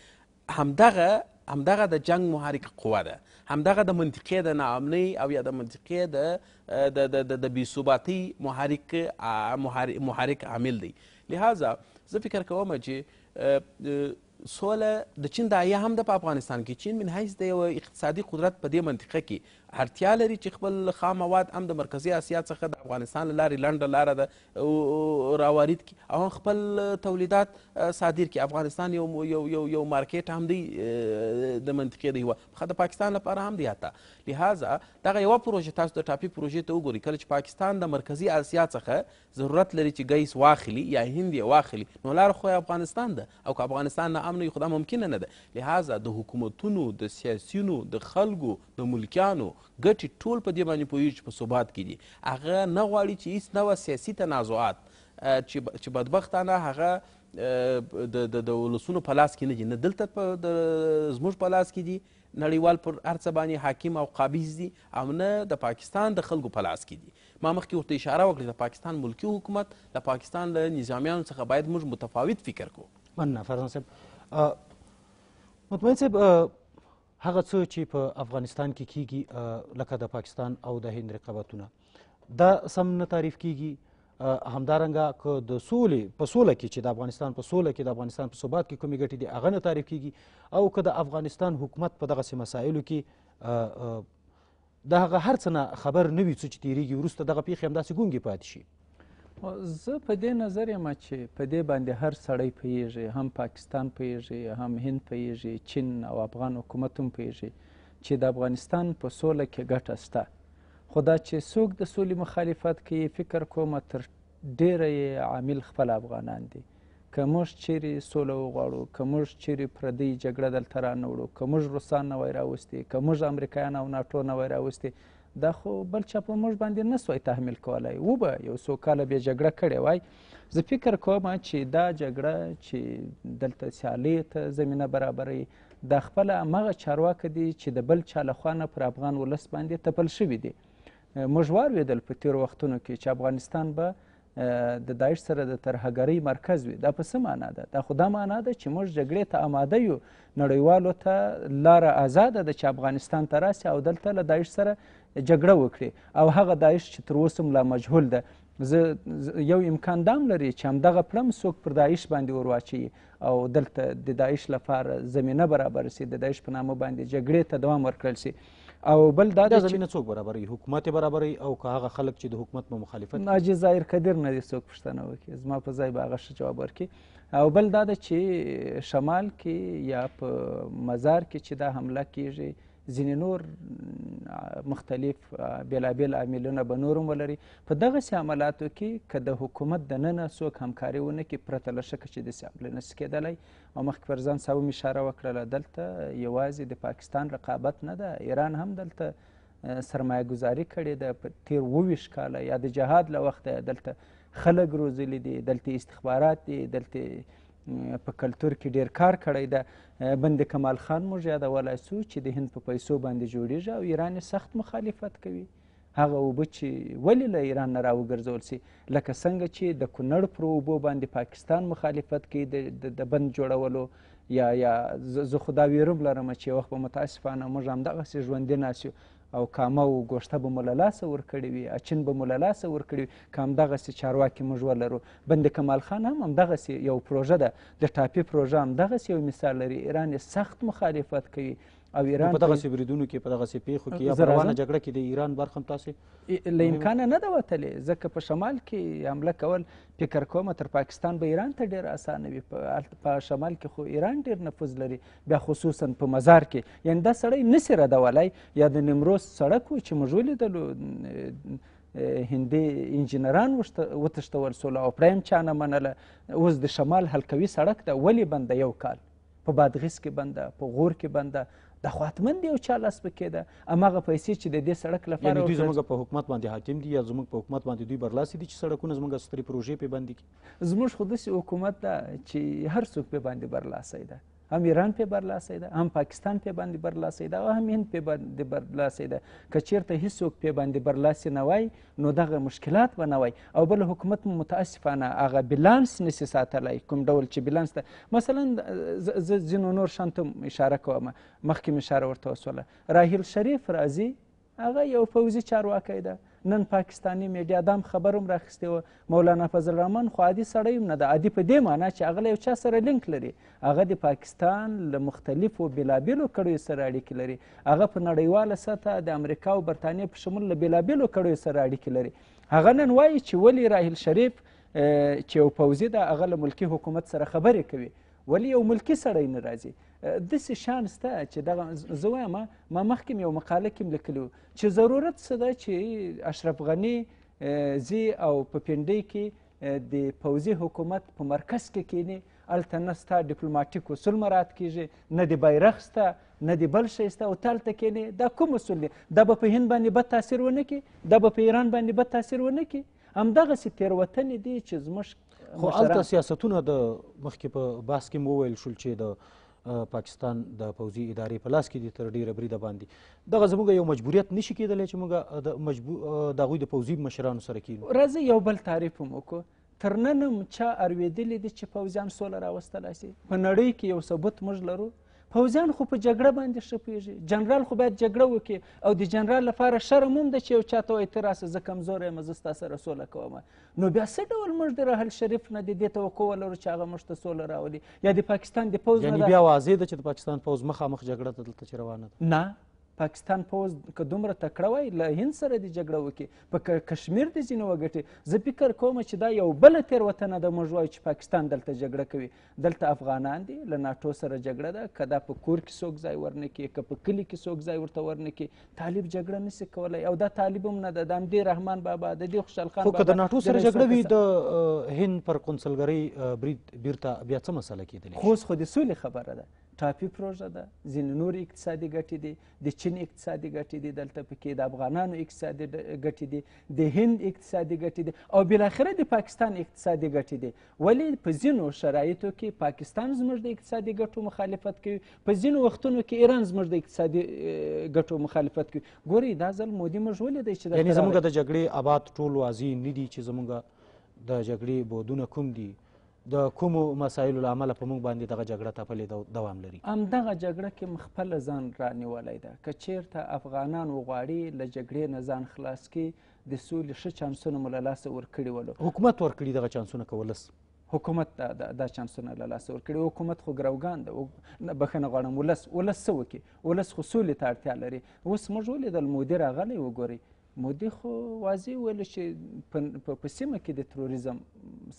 همدغه همدغه د جنگ محرک قوه ده همدغه د منطقې د ناامنۍ او یا د منطقې د د د د بې ثباتۍ محرک محرک عامل دی لهذا زه فکر کوم چې سوله د چین دایه هم ده په افغانستان کې چین من حیث د یو اقتصادي قدرت په دې منطقه کې اړتیا لري چې خپل خام مواد هم د مرکزي اسیا څخه د افغانستان له لارې لنډه لاره ده راوارد کړي او خپل تولیدات صادر کړي افغانستان یو یو یو یو مارکیټ هم دی د منطقې دی خو د پاکستان لپاره هم دی حتی لهذا دغه یوه پروژه تاسو د ټاپي پروژې ته وګورئ کله چې پاکستان د مرکزي اسیا څخه ضرورت لري چې ګیس واخلي یا هند یې واخلي نو لاره خو افغانستان ده او که افغانستان نه امن وي خو دا ممکنه نه ده لهذا د حکومتونو د سیاسیونو د خلکو د ملکیانو ګټې ټول په دې باندې پوهېږي چې په ثبات کې دي هغه نه غواړي چې هیڅ نوه سیاسي تنازعات چې بدبختانه هغه د د ولسونو په لاس کې نه دي نه دلته په زموږ په لاس کې دي نړیوال پر هر څه باندې حاکم او قابض دي او نه د پاکستان د خلکو په لاس کې دي ما مخکې ورته اشاره وکړه د پاکستان ملکی حکومت د پاکستان له نظامیانو څخه باید موږ متفاوت فکر کوو مننه فرزان صاحب مطمئن صاحب هغه څه چې په افغانستان کې کی کیږي لکه د پاکستان او د هند رقابتونه دا سم نه تعریف کیږي همدارنګه که د سولې په سوله کې چې د افغانستان په سوله کې د افغانستان په ثبات کې کومې ګټې دي هغه نه تعریف کیږي او که د افغانستان حکومت په دغسې مسایلو کې د هغه هر څه نه خبر نه وي څه چې تیریږي وروسته دغه پیښې همداسې ګونګې پاتې شي زه په دې نظر یم چې په دې باندې هر سړی پیږي هم پاکستان پیږي هم هند پیږي چین او افغان حکومت هم پیږي چې د افغانستان په سوله کې ګټه شته خو دا چې څوک د سولې مخالفت کوي فکر کوم تر ډیره یې عامل خپل افغانان دي که موږ چیرې سوله وغواړو که موږ چیرې پردۍ جګړه دلته رانه وړو که موږ روسان نه وای راوستي که موږ امریکایان او ناټو نه وای راوستي دا خو بل چا په موږ باندې نه سوی تحمل کولی و به یو څو کاله بیا جګړه کړې وای زه فکر کوم چې دا جګړه چې دلته سیالۍ ته زمینه برابروي دا خپله همغه چارواکه دي چې د بل چا لخوا نه پر افغان ولس باندې تپل شوي دي موږ واورېدل په تېرو وختونو کې چې افغانستان به د داعش سره د ترهګرۍ مرکز وي دا په څه معنا ده دا خو دا معنا ده چې موږ جګړې ته آماده یو نړیوالو ته لاره آزاده ده چې افغانستان ته راسي او دلته له داعش سره جګړه وکړي او هغه داعش چې تر اوسه لا مجهول ده زه یو امکان دام لري چې همدغه پړم څوک پر داعش باندې ورواچي او دلته د داعش لپاره زمینه برابر سي د داعش په نامه باندې جګړې ته دوام ورکړل سي او بل دا د زمينه څوک برابرۍ حکومت برابرۍ او که هغه خلک چې د حکومت په مخالفت ناجی ظاهر قدیر نه دي څوک پښتنه وکړي زما په ځای به هغه ښه جواب ورکړي او بل دا ده چې شمال کې یا په مزار کې چې دا حمله کیږي ځینې نور مختلف بیلابیل عاملونه به نور هم ولري په دغسې عملاتو کې که د حکومت د ننه څوک همکاري ونه کړي پرته له شکه چې داسې عمله نسي کېدلی او مخکې پر ځان صاحب اشاره وکړله دلته یوازې د پاکستان رقابت نه ده ایران هم دلته سرمایه گذاری کړې ده په تیر اوویشت کاله یا د جهاد له وخته دلته خلک روزلي دي دلته استخبارات دي دلته په کلتور کې ډیر کار کړی ده بند کمال خان موږ یادولی سو چې د هند په پیسو باندې جوړیږي او ایران سخت مخالفت کوي هغه اوبه چې ولې له ایران نه راوګرځول سي لکه څنګه چې د کونړ پر اوبو باندې پاکستان مخالفت کوي د بند جوړولو یا یا زه خو دا ویروم لرم چې یو وخت به متاسفانه موږ همدغسې ژوندي ناست او کامه او ګوشته به مو له لاسه ورکړې وي اچین به مو له لاسه ورکړې وي که همدغسې چارواکي موږ ولرو بند کمال خان هم همدغسې یو پروژه ده د ټاپي پروژه همدغسې یو مثال لري ایران سخت مخالفت کوي او ایران په دغه بریدونو کې په دغه پیښو کې یا روانه جګړه کې د ایران برخه هم تاسې له امکانه نه ده وتلې ځکه په شمال کې حمله کول فکر کوم تر پاکستان به ایران ته ډیر اسانه وي په شمال کې خو ایران ډیر نفوذ لري بیا خصوصا په مزار کې یعنی دا سړی نسی ردولای یا د نیمروز سړک و چې موږ ولیدلو هندي انجنیران وتښتول سول او پرایم چا نه منله اوس د شمال حلقوي سړک ده ولې بنده یو کال په بادغیس کې بنده په غور کې بنده دا خو حتمن د یو چا لاس پکې ده هماغه پیسې چې د دې سړک لپاره یعنې دوی زموږ په حکومت باندې حاکم دي یا زموږ په حکومت باندې دوی برلاسي دي چې سړکونه زموږ سترې پروژې پې بندې کړي زموږ خو داسې حکومت ده چې هر څوک پې باندې برلاسی ده هم ایران پې برلاسی ده هم پاکستان پې باندې برلاسی ده او هم هند پې باندې برلاسی ده که چیرته هیڅوک پې باندې برلاسي نه وای نو دغه مشکلات به نه وای او بل حکومت مو متاسفانه هغه بیلانس نسي ساتلی کوم ډول چې بیلانس ده مثلا زه ځینو نور شیانو اشاره کوم مخکې مې اشاره ورته وسوله راهیل شریف راځي هغه یو فوزي چارواکی ده نن پاکستانی میډیا دام خبر هم راخیستې وه مولانا فضل رحمان خو عادي سړی هم نه ده عادي په دې معنی چې هغه له یو چا سره لینک لري هغه د پاکستان له مختلفو بېلابېلو کړیو سره اړیکې لري هغه په نړیواله سطحه د امریکا او برطانیې په شمول له بېلابېلو کړیو سره اړیکې لري هغه نن وایي چې ولې راحل شریف چې یو پوځي ده هغه له ملکي حکومت سره خبرې کوي ولې یو ملکي سړی نه راځي داسې شان شته چې دغه زه وایم ما مخکې یو مقاله کې لیکلی چې ضرورت څه ده چې اشرف غني زی او په پنډۍ کې د پوځي حکومت په مرکز کې کینی هلته نه ستا ډیپلوماټیک اصول مرات کیږي نه د بیرغ شته نه د بل شی شته او ته هلته کینې دا کوم اصول دی دا به په هند باندې بد تاثیر ونه کړي دا به په ایران باندې بد تاثیر ونه کړي همدغسې تېروتنې دي چې زموږ خو هلته سیاستونه د مخکې په بحث کې مو وویل شول چې د پاکستان د پوځي ادارې په لاس کې دي تر ډیره بریده باندې دغه زموږ یو مجبوریت نشي کېدلی چې موږ د مجبور د هغوی د پوځي مشرانو سره کینو راځي یو بل تعریف هم وکړو تر نن هم چا اورېدلی دي چې پوځیان سوله راوستلی سي په نړۍ کې یو ثبوت موږ لرو پوځیان خو په جګړه باندې ښه پوهېږي جنرال خو باید جګړه وکړي او د جنرال لپاره شرم هم ده چې یو چاته وایي ته راسه زه کمزوری یم زه ستا سره سوله کوم نو بیا څه ډول موږ د رحل شریف نه د دې توقع ولرو چې هغه موږ ته سوله راولي یا د پاکستان د پوځ یعنی بیا واضح ده چې د پاکستان پوځ مخامخ جګړه ته دلته چې روانه ده نه پاکستان پوز که دومره تکړه وای له هند سره دې جګړه وکړي په کشمیر دې ځینې وګټي زه فکر کوم چې دا یو بله تېروتنه ده موږ وایو چې پاکستان دلته جګړه کوي دلته افغانان دي له ناټو سره جګړه ده که دا په کور کې څوک ځای ورنه کړي که په کلي کې څوک ځای ورته ورنه کړي طالب جګړه نسي کولی او دا طالب هم نه ده د همدې رحمان بابا د دې خوشحال خان خو که د ناټو سره جګړه وي د هند پر قونسلګرۍ برید بیرته بیا څه مسله کېدلی خو اوس خو د سولې خبره ده ټاپي پروژه ده ځینې نور اقتصادي ګټې دي د چین اقتصادي ګټې دي دلته پکې د افغانانو اقتصادي ګټې دي د هند اقتصادي ګټې دي او بالاخره د پاکستان اقتصادي ګټې دي ولې په ځینو شرایطو کې پاکستان زموږ د اقتصادي ګټو مخالفت کوي په ځینو وختونو کې ایران زموږ د اقتصادي ګټو مخالفت کوي ګوري دا ځل مودي موږ ولې دی چې یعنې زموږ د جګړې اباد ټول واضح نه دي چې زموږ د جګړې بودونه کوم دي د کومو مسایلو له امله په موږ باندې دغه جګړه تپلې دوام لري همدغه جګړه کې م خپله ځان رانیولی ده که چیرته افغانان وغواړي له جګړې نه ځان خلاص کړي د سولې ښه چانسونه مو له لاسه ورکړي ولو حکومت ورکړي دغه چانسونه که ولس حکومت دا, دا, دا چانسونه له لاسه ورکړي حکومت خو ګروګان ده بښنه غواړم ولس ولس څه وکړي ولس خو سولې ته اړتیا لري اوس موږ ولیدل مدیر راغلی وګورئ مودي خو واضح ویل چې په سیمه کې د تروریزم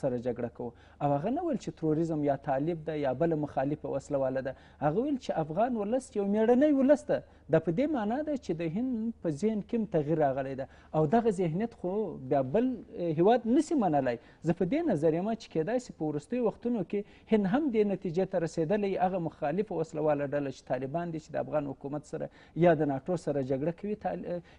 سره جګړه کوو او هغه نه ویل چې تروریزم یا طالب ده یا بله مخالفه وسله واله ده هغه ویل چې افغان ولس یو میړنی ولس ده دا په دې معنا ده چې د هند په ذهن کې تغییر راغلی ده او دغه ذهنیت خو بیا بل هیواد نسی منلی زه په دې نظر یم چې کیدای سي په وروستیو وختونو کې هند هم دې نتیجې ته رسېدلی هغه مخالفه وسله واله ډله چې طالبان دي چې د افغان حکومت سره یا د ناټو سره جګړه کوي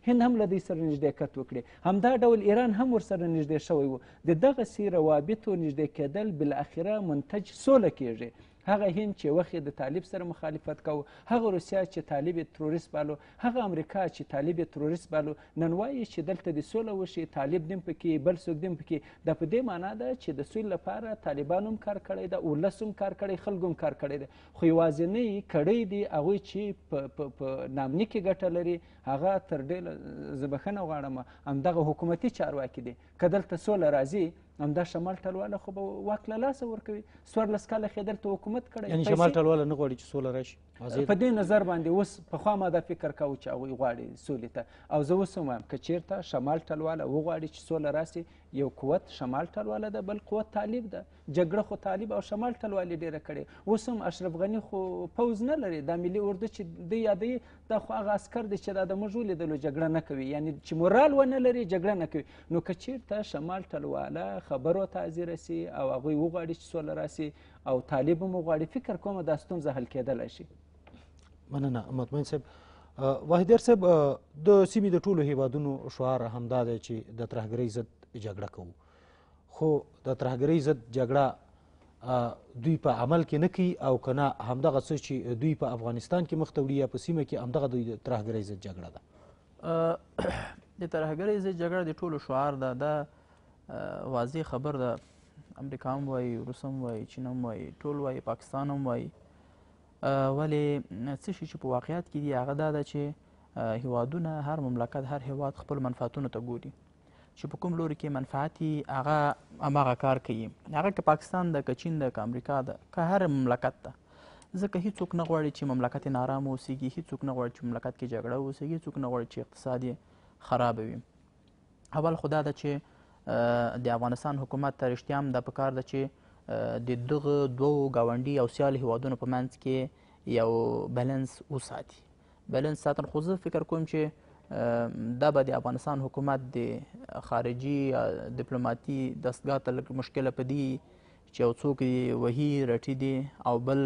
هند هم له دوی سره نږدې کت وکړي همدا ډول ایران هم ورسره نږدې شوی و د دغسې روابطو نږدې کېدل بالاخره منتج سوله کیږي هغه هند چې وخت د طالب سره مخالفت کو هغه روسیا چې طالب تروریست بالو هغه امریکا چې طالب تروریست بالو نن وایي چې دلته د سوله وشي طالب دیم پکې بل څوک دیم پکې دا په دې معنا ده چې د سولې لپاره طالبان هم کار کړی ده ولس هم کار کړی خلکو هم کار کړی ده خو یوازینۍ کړۍ دي هغوی چې په نامني کې ګټه لري هغه تر ډېره زه بښنه غواړم همدغه حکومتي چارواکي دي که دلته سوله راځي همدا شمال ټلواله خو به واک له لاسه ورکوي څوارلس کاله ښې دلته حکومت کړی یعنې شمال ټلواله نه غواړي چې سوله راشي په دې نظر باندې اوس پخوا ما دا فکر کوو چې هغوی غواړي سولې ته او زه اوس هم وایم که چېرته شمال ټلواله وغواړي چې سوله راسي یو قوت شمال ټلواله ده بل قوت طالب ده جګړه خو طالب او شمال ټلوالې ډیره کړې اوس هم اشرف غني خو پوز نه لري دا ملي اردو چې دی یادوي دا خو هغه عسکر دی چې دا د موږ ولیدلو جګړه نه کوي یعنی چې مورال ونه لري جګړه نه کوي نو که چیرته شمال ټلواله خبرو ته حاضره سي او هغوی وغواړي چې سوله راسي او طالب هم وغواړي فکر کوم دا ستونزه حل کېدلی شي مننه مطمئن صاحب واحدیار صاحب د سیمې د ټولو هیوادونو شعار همدا دی چې د ترهګرۍ ضد جګړه کوو خو د ترهګرۍ ضد جګړه دوی په عمل کې نه کوي او که نه همدغه څه چې دوی په افغانستان کې مخته وړي یا په سیمه کې همدغه دوی د ترهګرۍ ضد جګړه ده د ترهګرۍ ضد جګړه د ټولو شعار ده دا واضح خبر ده امریکا هم وایي روس هم وایي چین هم وایي ټول وایي پاکستان هم وایي ولې څه شي چې په واقعیت کې دي هغه دا ده چې هیوادونه هر مملکت هر هیواد خپل منفعتونو ته ګوري چې په کوم لوري کې منفعت هغه هماغه کار کوي هغه که پاکستان ده که چین ده که امریکا ده که هر مملکت ده ځکه هیڅوک نه غواړي چې مملکت یې نارام اوسېږي هیڅوک نه غواړي چې مملکت کې جګړه اوسېږي هیڅوک نه غواړي چې اقتصاد یې خراب وي اول خدا ده چې د افغانستان حکومت ته رښتیا هم دا پکار ده چې د دغه دوو ګاونډي او سیال هیوادونو په منځ کې یو بیلنس وساتي بیلنس ساتن خو زه فکر کوم چې دا به د افغانستان حکومت د خارجي ډیپلوماتي دستګاه ته لږ مشکله په دي چې یو څوک یې وهي رټي دي او بل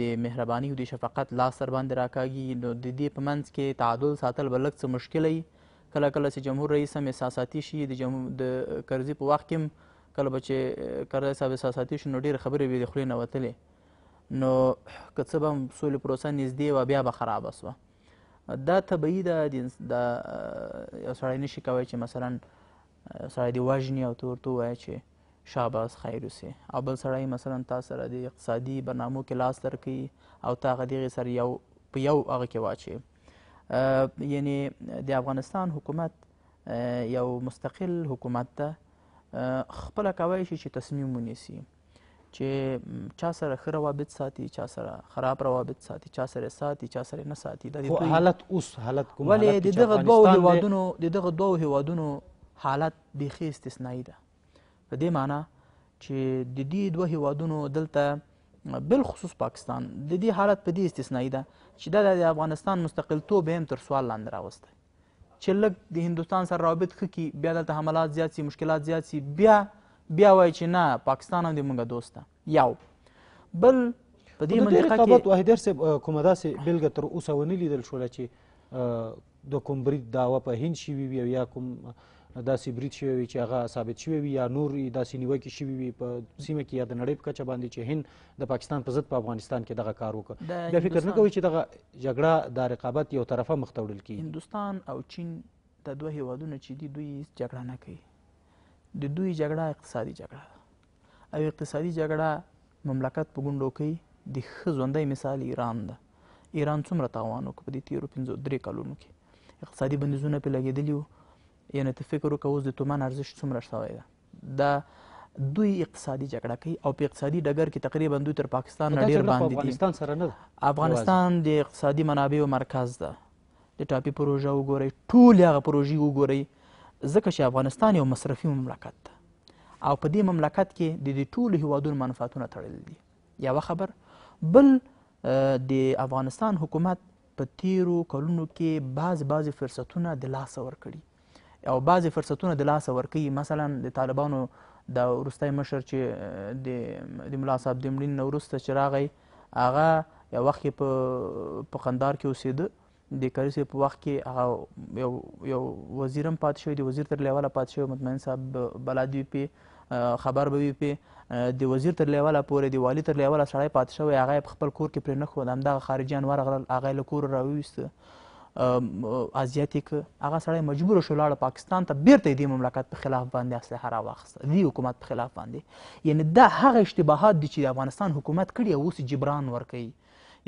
د مهرباني او د شفقت لاس سر باندې راکاږي نو د دې په منځ کې تعادل ساتل به لږ څه مشکله وي کله کله چې جمهور رئیس هم احساساتي شي د د کرزي په وخت کې هم کله به چې کرزي صاحب احساساتي شي نو ډېرې خبرې به د خولې نه وتلې نو که څه به هم سولې پروسه نږدې وه بیا به خرابه سوه دا طبیعي ده دا یو سړی نشي کوی چې مثلا سړی دې وژني او ته ورته ووایه چې شاباس خیر اوسې او بل سړی مثلا تا سره د اقتصادي برنامو کې لاس درکوي او ته هغه دغې سره یو په یو هغه کې واچوي یعنی د افغانستان حکومت یو مستقل حکومت ده خپله کوی شي چې تصمیم ونیسي چې چا سره ښه روابط ساتي چا سره خراب روابط ساتي چا سره ساتي چا سره نه ساتي دا خو حالت اوس حالت کوم ولې د دغه دوو هیوادونو د دغه دوو هیوادونو حالت بیخي استثنایی ده په دې معنی چې د دې دوه هیوادونو دلته بالخصوص پاکستان د دې حالت په دې استثنایی ده چې دا د افغانستان مستقلتوب هم تر سوال لاندې راوستی چې لږ د هندوستان سره رابط ښه کړي بیا دلته حملات زیات سي مشکلات زیات سي بیا بیا وایي چې نه پاکستان هم د موږ دوست ده یو بل په دې منطقه کې واحدر صاحب کومه داسې بېلګه تر اوسه ونه لیدل شوله چې د کوم برید دعوه په هند شوي وي یا کوم داسې برید شوی وي چې هغه ثابت شوی وي یا نور داسې نیوکې شوي وي په سیمه کې یا د نړۍ په کچه باندې چې هند د پاکستان په ضد په افغانستان کې دغه کار وکړ بیا فکر نه کوي چې دغه جګړه دا رقابت یو طرفه مخ ته وړل کیږي هندوستان او چین د دوه هیوادونه چې دي دوی هیڅ جګړه نه کوي د دوی جګړه اقتصادي جګړه او اقتصادي جګړه مملکت په ګونډو کوي د ښه ژوندی مثال ایران ده ایران څومره تاوان وکړ په دې تیرو پنځو درې کلونو کې اقتصادي بندیزونه پرې لګېدلي وو یعنی ته فکر وکړه اوس د تومان ارزښت څومره شوی ده دا دوی اقتصادي جګړه کوي او په اقتصادي ډګر کې تقریبا دوی تر پاکستان نه ډیر باندې دي افغانستان سره نه افغانستان د اقتصادي منابعو مرکز ده د ټاپي پروژه وګورئ ټول هغه پروژې وګورئ ځکه چې افغانستان یو مصرفي مملکت ده او په دې مملکت کې د دې ټولو هیوادونو منفعتونه تړلي دي یوه خبر بل د افغانستان حکومت په تیرو کلونو کې بعض بعض فرصتونه د لاسه ورکړي او بعض فرصتونه د لاسه ورکوي مثلا د طالبانو د وروستی مشر چې د د ملا صاحب د مړینې نه وروسته چې راغی هغه یو وخت په په قندار کې اوسېده د کاریسو په وخت کې هغه یو یو وزیر هم پاتې شوی د وزیر تر لیواله پاتې شوی مطمئن صاحب بلادوی پې خبر به وي پې د وزیر تر لیواله پورې د والي تر لیواله سړی پاتې شوی هغه یې په خپل کور کې پرې نښود همدغه خارجیان ورغلل هغه یې له کوره راوویسته اذیت یې که هغه سړی مجبور شو لاړه پاکستان ته بیرته یې دې مملکت په خلاف باندې اسلحه راواخیسته دې حکومت په خلاف باندې یعنې دا هغه اشتباهات دي چې د افغانستان حکومت کړي او اوس جبران ورکوي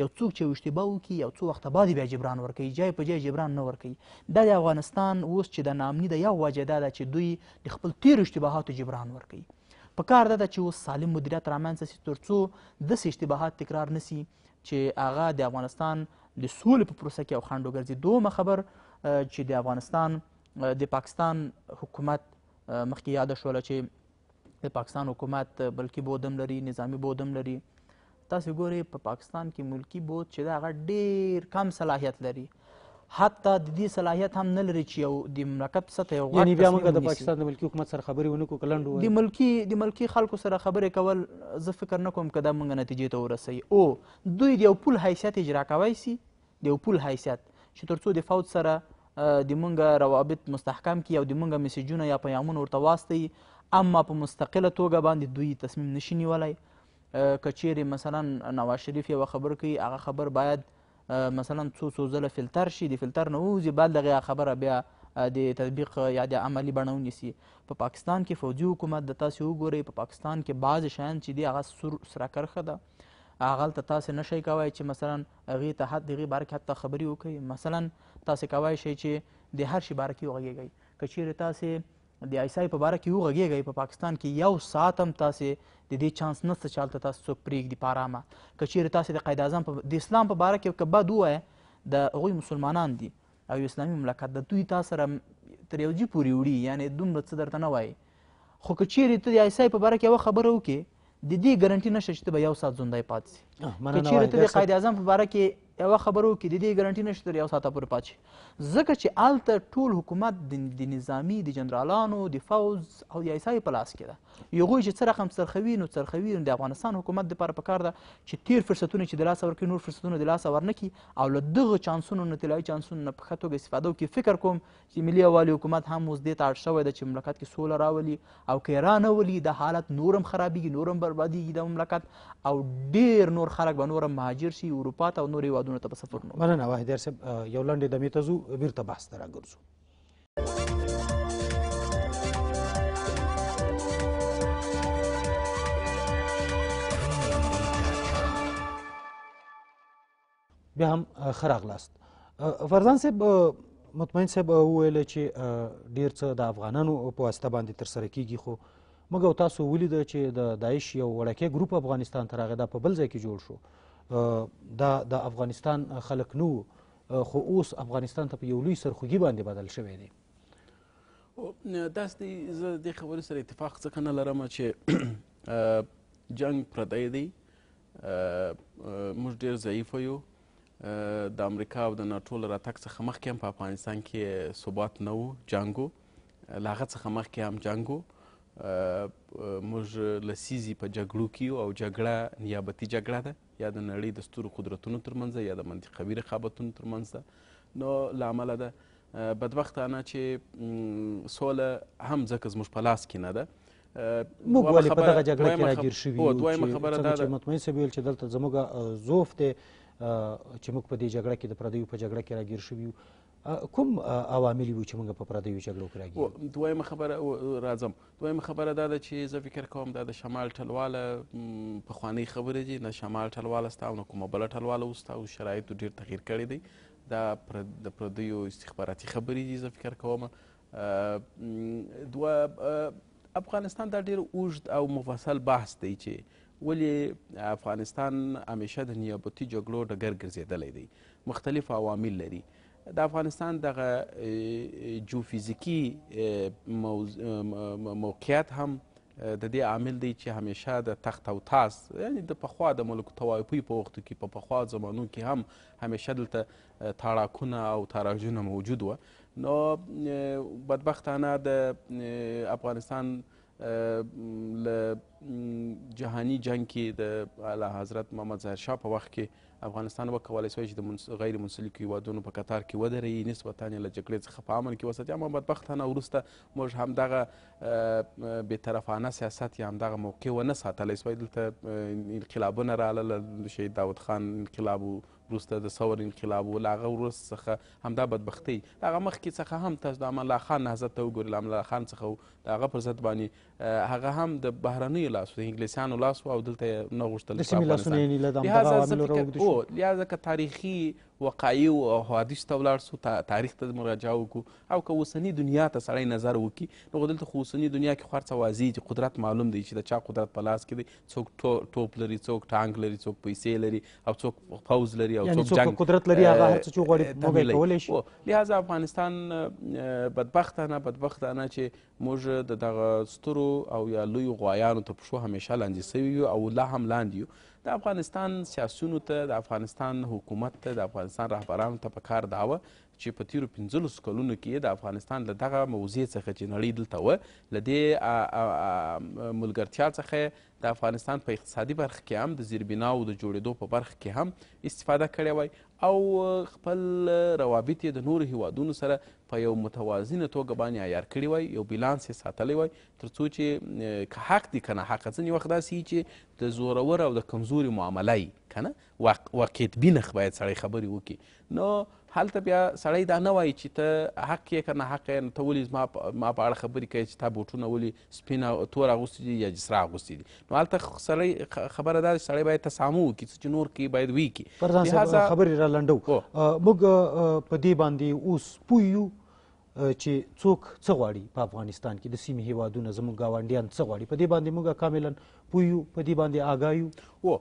یو څوک چې اشتباه وکړي یو څو وخته بعد بیا جبران ورکوي جای په جای جبران نه ورکوي دا د افغانستان اوس چې د نامني د یو وجه دا ده چې دوی د خپل تیر اشتباهاتو جبران ورکوي په کار ده چې اوس سالم مدیریت رامنځته سي تر څو داسې اشتباهات تکرار نه سي چې هغه د افغانستان د سولې په پروسه کې یو خنډ وګرځي دومه خبر چې د افغانستان د پاکستان حکومت مخکې یاده شوله چې د پاکستان حکومت بلکې بودم لري نظامی بودم لري تاسو ګورئ په پا پاکستان کې ملکی بوت چې دا هغه ډیر کم صلاحیت لري حتی د دې صلاحیت هم نه لري چې یو د مملکت سطح یو یعنی بیا موږ د پاکستان د ملکی حکومت سره خبرې ونکړو کلنډو د ملکی د ملکی خلکو سره خبرې کول زه فکر نه کوم که دا موږ نتیجې ته ورسوي او دوی د یو پول حیثیت اجرا کوی سي د یو پول حیثیت چې تر څو د فوج سره د مونږ روابط مستحکم کی او د مونږ میسیجونه یا پیامونه ورته واستوي اما په مستقله توګه باندې دوی تصمیم نشي نیولی که چیرې مثلا نواز شریف یوه خبر کوي هغه خبر باید مثلا څو څو ځله فلتر شي د فلتر نه ووځي بعد دغه خبره بیا د تطبیق یا د عملی بڼه ونیسي په پاکستان کې فوجي حکومت د تاسې وګورئ په پا پاکستان کې بعض شیان چې دي هغه سور سره کرښه ده هغه هلته تاسې نه شئ کوی چې مثلا هغې ته د هغې باره کې حتی خبرې وکړئ مثلا تاسې کوی شئ چې د هر شي باره کې وغږېږئ که چیرې تاسې د ایسای په باره کې وغږېږئ په پاکستان کې یو ساعت هم تاسې د دې چانس نشته چې هلته تاسو څوک پرېږدي په ارامه که چیرې تاسې د قاید اعظم په د اسلام په باره کې که بد ووایه د هغوی مسلمانان دي او اسلامي مملکت د دوی تا سره تر یو جي پورې وړي یعنی دومره څه درته نه وایي خو که چیرې ته د ایسای په باره کې یوه خبره وکړې د دې ګارانټي نشته چې ته به یو ساعت ژوندی پاتې شي که چیرې ته د قاید اعظم په باره کې یو خبرو کې د دې ګارانټي نشته یو ساعت پورې پاتې ځکه چې آلته ټول حکومت د نظامی د جنرالانو د فوز او د ایسای په لاس کې ده یغوی چې څه رقم سرخوي نو سرخوي د افغانستان حکومت لپاره پکار ده چې تیر فرصتونه چې د لاسه ورکړي نور فرصتونه د لاسه ورنکړي او له دغه چانسونو نه طلایي چانسونو نه په ښه توګه استفاده وکړي فکر کوم چې ملي والي حکومت هم اوس دې ته اړ شوی ده چې مملکت کې سوله راولي او که یې رانولي د حالت نورم خرابېږي نورم بربادېږي د مملکت او ډېر نور خلک به نورم مهاجر شي اروپا ته او نور هیوادونو ته به سفر نو مننه واحدیار صاحب یو لنډې دمې ته ځو بیرته بحث ته راګرځو بیا هم خراغلاست فرزان صاحب مطمئن صاحب وویل چې ډیر څه د افغانانو په واسطه باندې تر سره کیږي خو موږ تاسو ولید چې د داعش یو وړکی ګروپ افغانستان ته راغی دا په بل ځای کې جوړ شو دا د افغانستان خلک نو خو اوس افغانستان ته په یو لوی سرخوږي باندې بدل شوی دی داس دی زه دې خبرې سره اتفاق څه نه لرم چې جنگ پردی دی موږ ډېر ضعیفه یو د امریکا او د ناټو له راتګ څخه مخکې هم په افغانستان کې ثبات نه و جنګو له هغه څخه مخکې هم جنګ و موږ لسیزې په جګړو کې او جګړه نیابتي جګړه ده یا د نړۍ د ستورو قدرتونو ترمنځ یا د منطقوي رقابتونو ترمنځ ده نو له امله ده بدبختانه چې سوله هم ځکه زموږ په لاس کې نه ده موږ ولې په دغه جګړه کې راګیر شوي یو چې مطمئن صاحب ویل چې دلته زموږ زوف دی چې موږ په دې جګړه کې د پردیو په جګړه کې راګیر شوي یو کوم عوامل وو چې موږ په پردیو جګړو کې راګیر دویمه خبره راځم دویمه خبره دا ده چې زه فکر کوم دا د شمال ټلواله پخوانۍ خبرې دي نه شمال ټلواله سته او نه کومه بله ټلواله وسته او شرایطو ډېر تغییر کړی دی دا د پردیو استخباراتي خبرې دي زه فکر کوم دوه افغانستان دا ډېر اوږد او مفصل بحث دی چې ولې افغانستان همیشه د نیابتي جګړو ډګر ګرځېدلی دی مختلف عوامل لري د افغانستان دغه جیوفیزیکي موقعیت هم د دې عامل دی چې همیشه د تخت او تاس یعنی د پخوا د ملک توایپوی په وختو کې په پخوا زمانو کې هم همیشه دلته تاړاکونه او تاراجونه موجود وه نو بدبختانه د افغانستان له جهانی جنگ کې د اعلی حضرت محمد ظاهر شاه په وخت کې افغانستان وکولای شوی چې د منس... غیر منسلکي هیوادونو په کتار کې ودرېږي نسبتا یې له جګړې څخه په امن کې وساتي اما بدبختانه وروسته موږ همدغه بېطرفانه سیاست یا همدغه موقع ونه ساتلی سوی دلته انقلابونه راغله شهید داود خان انقلاب و وروسته د ثور انقلاب و له هغه وروست څخه همدا بدبختۍ د هغه مخکې څخه هم تاسو د امان خان نهضت ته وګورئ له امان خان څخه د هغه پر ضد باندې هغه هم د بهرنیو لاسو د انګلیسیانو لاس و او دلته یې نه غوښتل لهلهذا که تاریخي وقایع او حوادث ته ولاړ سو تاریخ ته مراجعه وکړو او که اوسني دنیا ته سړی نظر وکړي نو دلته خو اوسني دنیا کې خو هر څه واضح چې قدرت معلوم دی چې د چا قدرت په لاس کې دی څوک ټوپ لري څوک ټانک لري څوک پیسې لري او څوک پوز لري او څوک جنگ قدرت لري هغه هر څه چې غواړي موږ کولی شو لہذا افغانستان بدبختانه بدبختانه چې موږ د دغه سترو او یا لوی غوایانو ته پښو همیشه لاندې سوي او لا هم لاندې یو د افغانستان سیاسیونو ته د افغانستان حکومت ته د افغانستان رهبرانو ته پکار دا وه چې په تیرو پنځلسو کلونو کې د افغانستان له دغه موضع څخه چې نړۍ دلته وه له دې ملګرتیا څخه د افغانستان په اقتصادي برخه کې هم د زیربناو د جوړېدو په برخه کې هم استفاده کړې وای او خپل روابط د نورو هیوادونو سره په یو متوازنه توګه باندې عیار کړی وای یو بیلانس یې ساتلی وای تر څو چې که حق دی که ناحق ځینې وخت داسې چې د زورور او د کمزوري معامله یي که نه واقعیت بینخ باید سړی خبرې وکړي نو هلته بیا سړی دا نه وایي چې ته حق یې که نه حق یې ته ولې زما ما په اړه خبرې کوې چې تا بوټونه ولې سپین تور اغوستي دي یا جسره اغوستي دي نو هلته سړی خبره دا چې سړی باید تسامح وکړي څه چې نور کې باید ویکړي خبرې را لنډو موږ په دې باندې اوس پوه یو چې څوک څه غواړي په افغانستان کې د سیمې هیوادونه زموږ ګاونډیان څه غواړي په دې باندې موږ کاملا پوه یو په دې باندې آګاه یو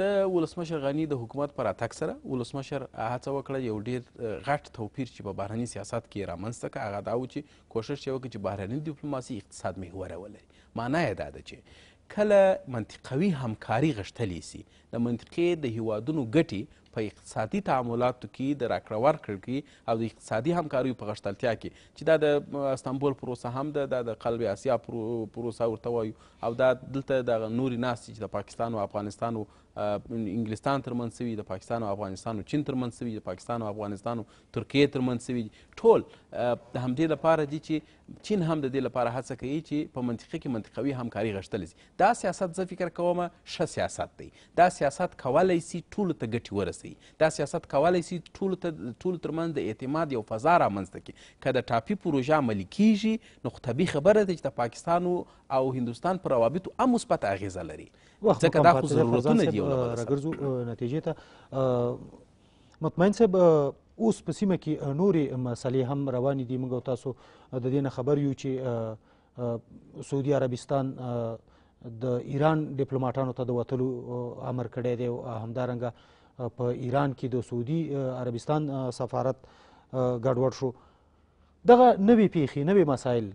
د ولسمشر غنی د حکومت پر اتک سره ولسمشر هڅه وکړه یو ډیر غټ توپیر چې په بهرني سیاست کې رامنځته کړه هغه دا و چې کوشش یې وکړي چې بهرني ډیپلوماسي اقتصاد محوره ولري معنا یې دا ده چې کله منطقوي همکاري غښتلی سي د منطقې د هیوادونو ګټې په اقتصادي تعاملاتو کې د راکړه ورکړ کې او د اقتصادي همکاریو په غښتلتیا کې چې دا د استنبول پروسه هم ده دا د قلب اسیا پروسه ورته وایو او دا دلته د نورې ناستې چې د پاکستان او افغانستان و انګلستان ترمنځ سوي د پاکستان او افغانستان او چین ترمنځ سوي د پاکستان او افغانستان او ترکیې ترمنځ سوي ټول د همدې لپاره دي چې چین هم د دې لپاره هڅه کوي چې په منطقه کې منطقوي همکاري غښتلې سي دا سیاست زه فکر کوم ښه سیاست دی دا سیاست کولی سي ټولو ته ګټې ورسوي دا سیاست کولی سي ټولو ته ټولو ترمنځ د اعتماد یو فضا رامنځته کړي که د ټاپي پروژه عملي کیږي نو طبیعي خبره ده چې د پاکستان او هندوستان پر روابطو هم مثبت اغیزه لري ځکه دا خو ضرورتونه دي راګرځو نتیجې ته مطمئن صاحب اوس په سیمه کې نورې مسلې هم روانې دي موږ تاسو د دې نه خبر یو چې سعودي عربستان د ایران ډیپلوماټانو ته د وتلو امر کړی دی او همدارنګه په ایران کې د سعودي عربستان سفارت ګډوډ شو دغه نوې پیښې نوې مسایل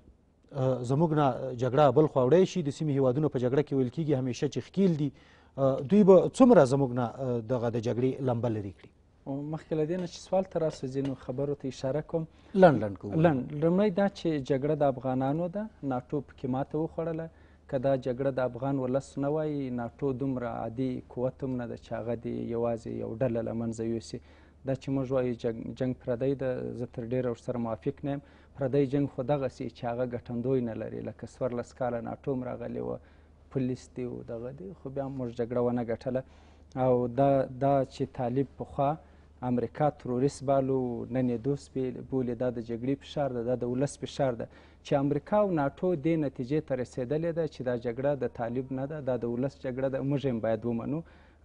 زموږ نه جګړه بل خوا وړی شي د سیمې هیوادونو په جګړه کې ویل کېږي همیشه چې ښکیل دي دوی به څومره زموږ نه دغه د جګړې لمبه لرې کړي مخکې له دې نه چې سوال ته راسو ځینو خبرو ته اشاره کوم لنډ لنډ کوم لنډ لومړی دا چې جګړه د افغانانو ده ناټو پکې ماته وخوړله که دا جګړه د افغان ولس نه وای ناټو دومره عادي قوت هم نه ده چې هغه دې یوازې یو ډله له منځه یوسي دا چې موږ وایو جنگ, جنگ پردی د زه تر ډېره ورسره موافق نه یم پردی جنگ خو دغسې چې هغه ګټندوی نه لري لکه څوارلس کاله ناټو هم راغلی وه پولیس دی و دغه دی خو بیا هم موږ جګړه ونه ګټله او دا دا چې طالب پخوا امریکا تروریست بالو نن یې دوست بولي دا د جګړې فشار ده دا د ولس فشار ده چې امریکا او ناټو دې نتیجې ته رسېدلې ده چې دا جګړه د طالب نه ده دا د ولس جګړه ده موږ هم باید ومنو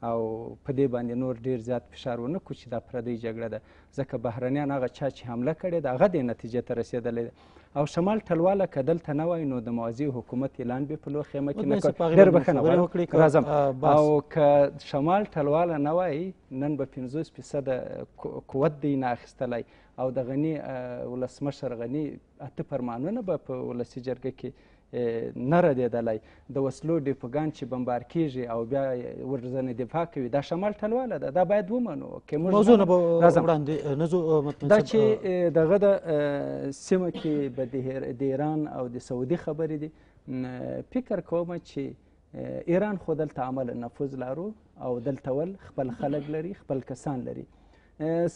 او په دې باندې نور ډیر زیات فشار ونه کړو چې دا پردۍ جګړه ده ځکه بهرنیان هغه چا چې حمله کړې ده هغه دې نتیجې ته رسېدلی ده او شمال ټلواله که دلته نه وای نو د موازي حکومت اعلان بې په لور خیمه کې نه کړ ډېر بښنه غواړم راځم او که شمال ټلواله نه وای نن به پنځوس فیصده قوت دی نه اخیستلی او د غني ولسمشر غني اته فرمانونه به په ولسي جرګه کې نه ردېدلی د وسلو ډیپوګان چې بمبار کیږي او بیا ورځنه دفاع کوي دا شمال ټلواله ده دا باید ومنو که موږ موضوع نه وړاندې نزو دا چې دغه د سیمه کې به د ایران او د سعودي خبرې دي فکر کوم چې ایران خو دلته عمل نفوذ لرو او دلته ول خپل خلک لري خپل کسان لري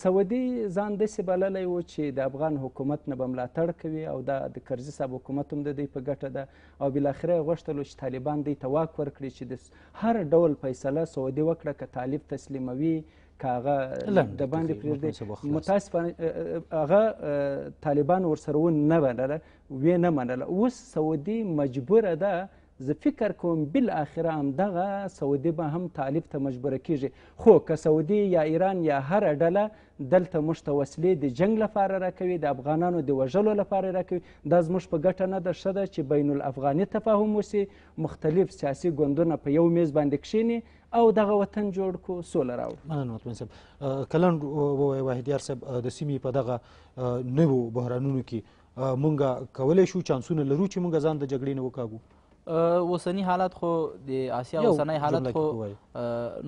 سعودي ځان داسې بللی و چې د افغان حکومت نه به ملاتړ کوي او دا د کرزي صاحب حکومت هم د دوی په ګټه ده او بالاخره یې غوښتلو چې طالبان دوی ته واک ورکړي چې د هر ډول فیصله سعودي وکړه که طالب تسلیموي که هغه د باندې پرېږدي متاسفانه هغه طالبان ورسره ونه منله ویې نه منله اوس سعودي مجبوره ده زه فکر کوم بالاخره همدغه سعودي به هم طالب ته مجبوره کیږي خو که سعودي یا ایران یا هره ډله دلته موږ ته وسلې د جنگ لپاره راکوي د افغانانو د وژلو لپاره راکوي دا زموږ په ګټه نه ده ښه ده چې بین الافغاني تفاهم وسي مختلف سیاسي ګوندونه په یو میز باندې کښیني او دغه وطن جوړ کو سوله راوړو مننه مطمئن صاحب کلند ووایه واحدیار صاحب د سیمې په دغه نوو بحرانونو کې مونږ کولی شو چانسونه لرو چې مونږ ځان د جګړې نه وکاږو اوسنی حالت خو د آسیا اوسنی حالت خو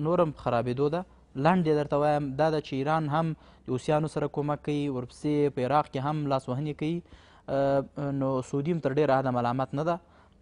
نورم خرابېدو ده لنډ درته وایم دا ده چې ایران هم د اوسیانو سره کومک کوي ورپسې په عراق کې هم لاسوهنې کوي نو سعودي هم تر ډېره حده ملامت نه ده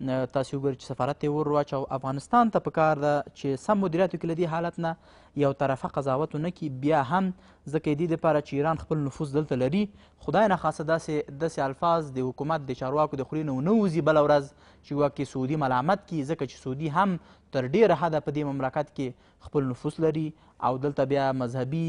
تاسو وګورئ چې سفارت یې ور واچو افغانستان ته پکار ده چې سم مدیریت وکړي دې حالت نه یو طرفه قضاوت ونه کړي بیا هم ځکه دې دپاره چې ایران خپل نفوذ دلته لري خدای نه خاصه داسې داسې الفاظ د حکومت د چارواکو د خولې نه ونه وځي بله ورځ چې واکې سعودي ملامت کړي ځکه چې سعودي هم تر ډېره حده په دې مملکت کې خپل نفوذ لري او دلته بیا مذهبي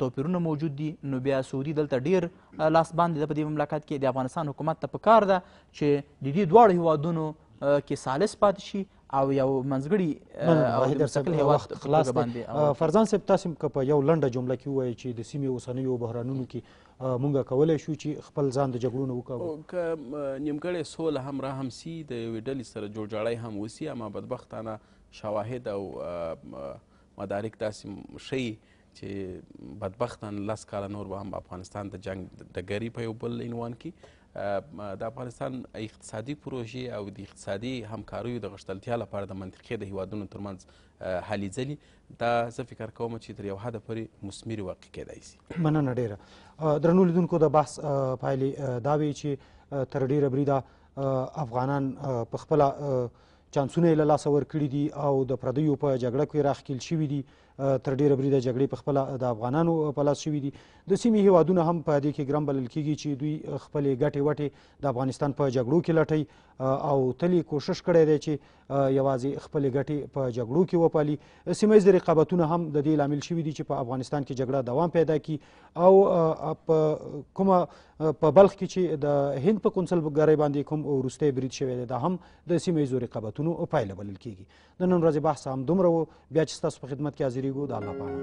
توپیرونه موجود دي نو بیا سعودي دلته ډیر لاس باندې ده په دې مملکت کې د افغانستان حکومت ته پکار ده چې د دې دواړو هیوادونو کې سالس پاتې شي او یو منځګړي او مستقل هیواد خلاص دی فرزان صاحب تاسو که په یو لنډه جمله کې وایي چې د سیمې اوسنیو بحرانونو کې مونږ کولای شو چې خپل ځان د جګړو نه وکاو که نیمګړې سوله هم را هم سي د یوې ډلې سره جوړجاړی هم وسي اما بدبختانه شواهد او مدارک داسې ښیي چې بدبختانه لس کاله نور به هم افغانستان د جنګ ډګري په یو بل عنوان کې د افغانستان اقتصادي پروژې او د اقتصادي همکاریو د غښتلتیا لپاره د منطقې د هیوادونو ترمنځ هلې ځلې دا زه فکر کوم چې تر یو حده پورې مثمرې واقع کېدای شي مننه ډیره درنو لیدونکو د بحث پایلې دا وی چې تر ډیره بریده افغانان په خپله چانسونه یې له لاسه ورکړي دي او د پردیو په جګړه کې راښکیل شوي دي تر ډیره بریده جګړې په خپل د افغانانو په لاس شوې دي د سیمې هیوادونه هم په دې کې ګرم بلل کیږي چې دوی خپلې ګټې وټې د افغانستان په جګړو کې لټوي او تلې کوشش کړی دی چې یوازې خپلې ګټې په جګړو کې وپالي سیمه ییز رقابتونه هم د دې لامل شوي دي چې په افغانستان کې جګړه دوام پیدا کړي او په کومه په بلخ کې چې د هند په کنسلګرۍ باندې کوم وروستی برید شوی دی دا هم د سیمه ییزو رقابتونو پایله بلل کیږي د نن ورځې بحث هم دومره و بیا چې ستاسو په خدمت کې حاضر श्री गोद आलापाना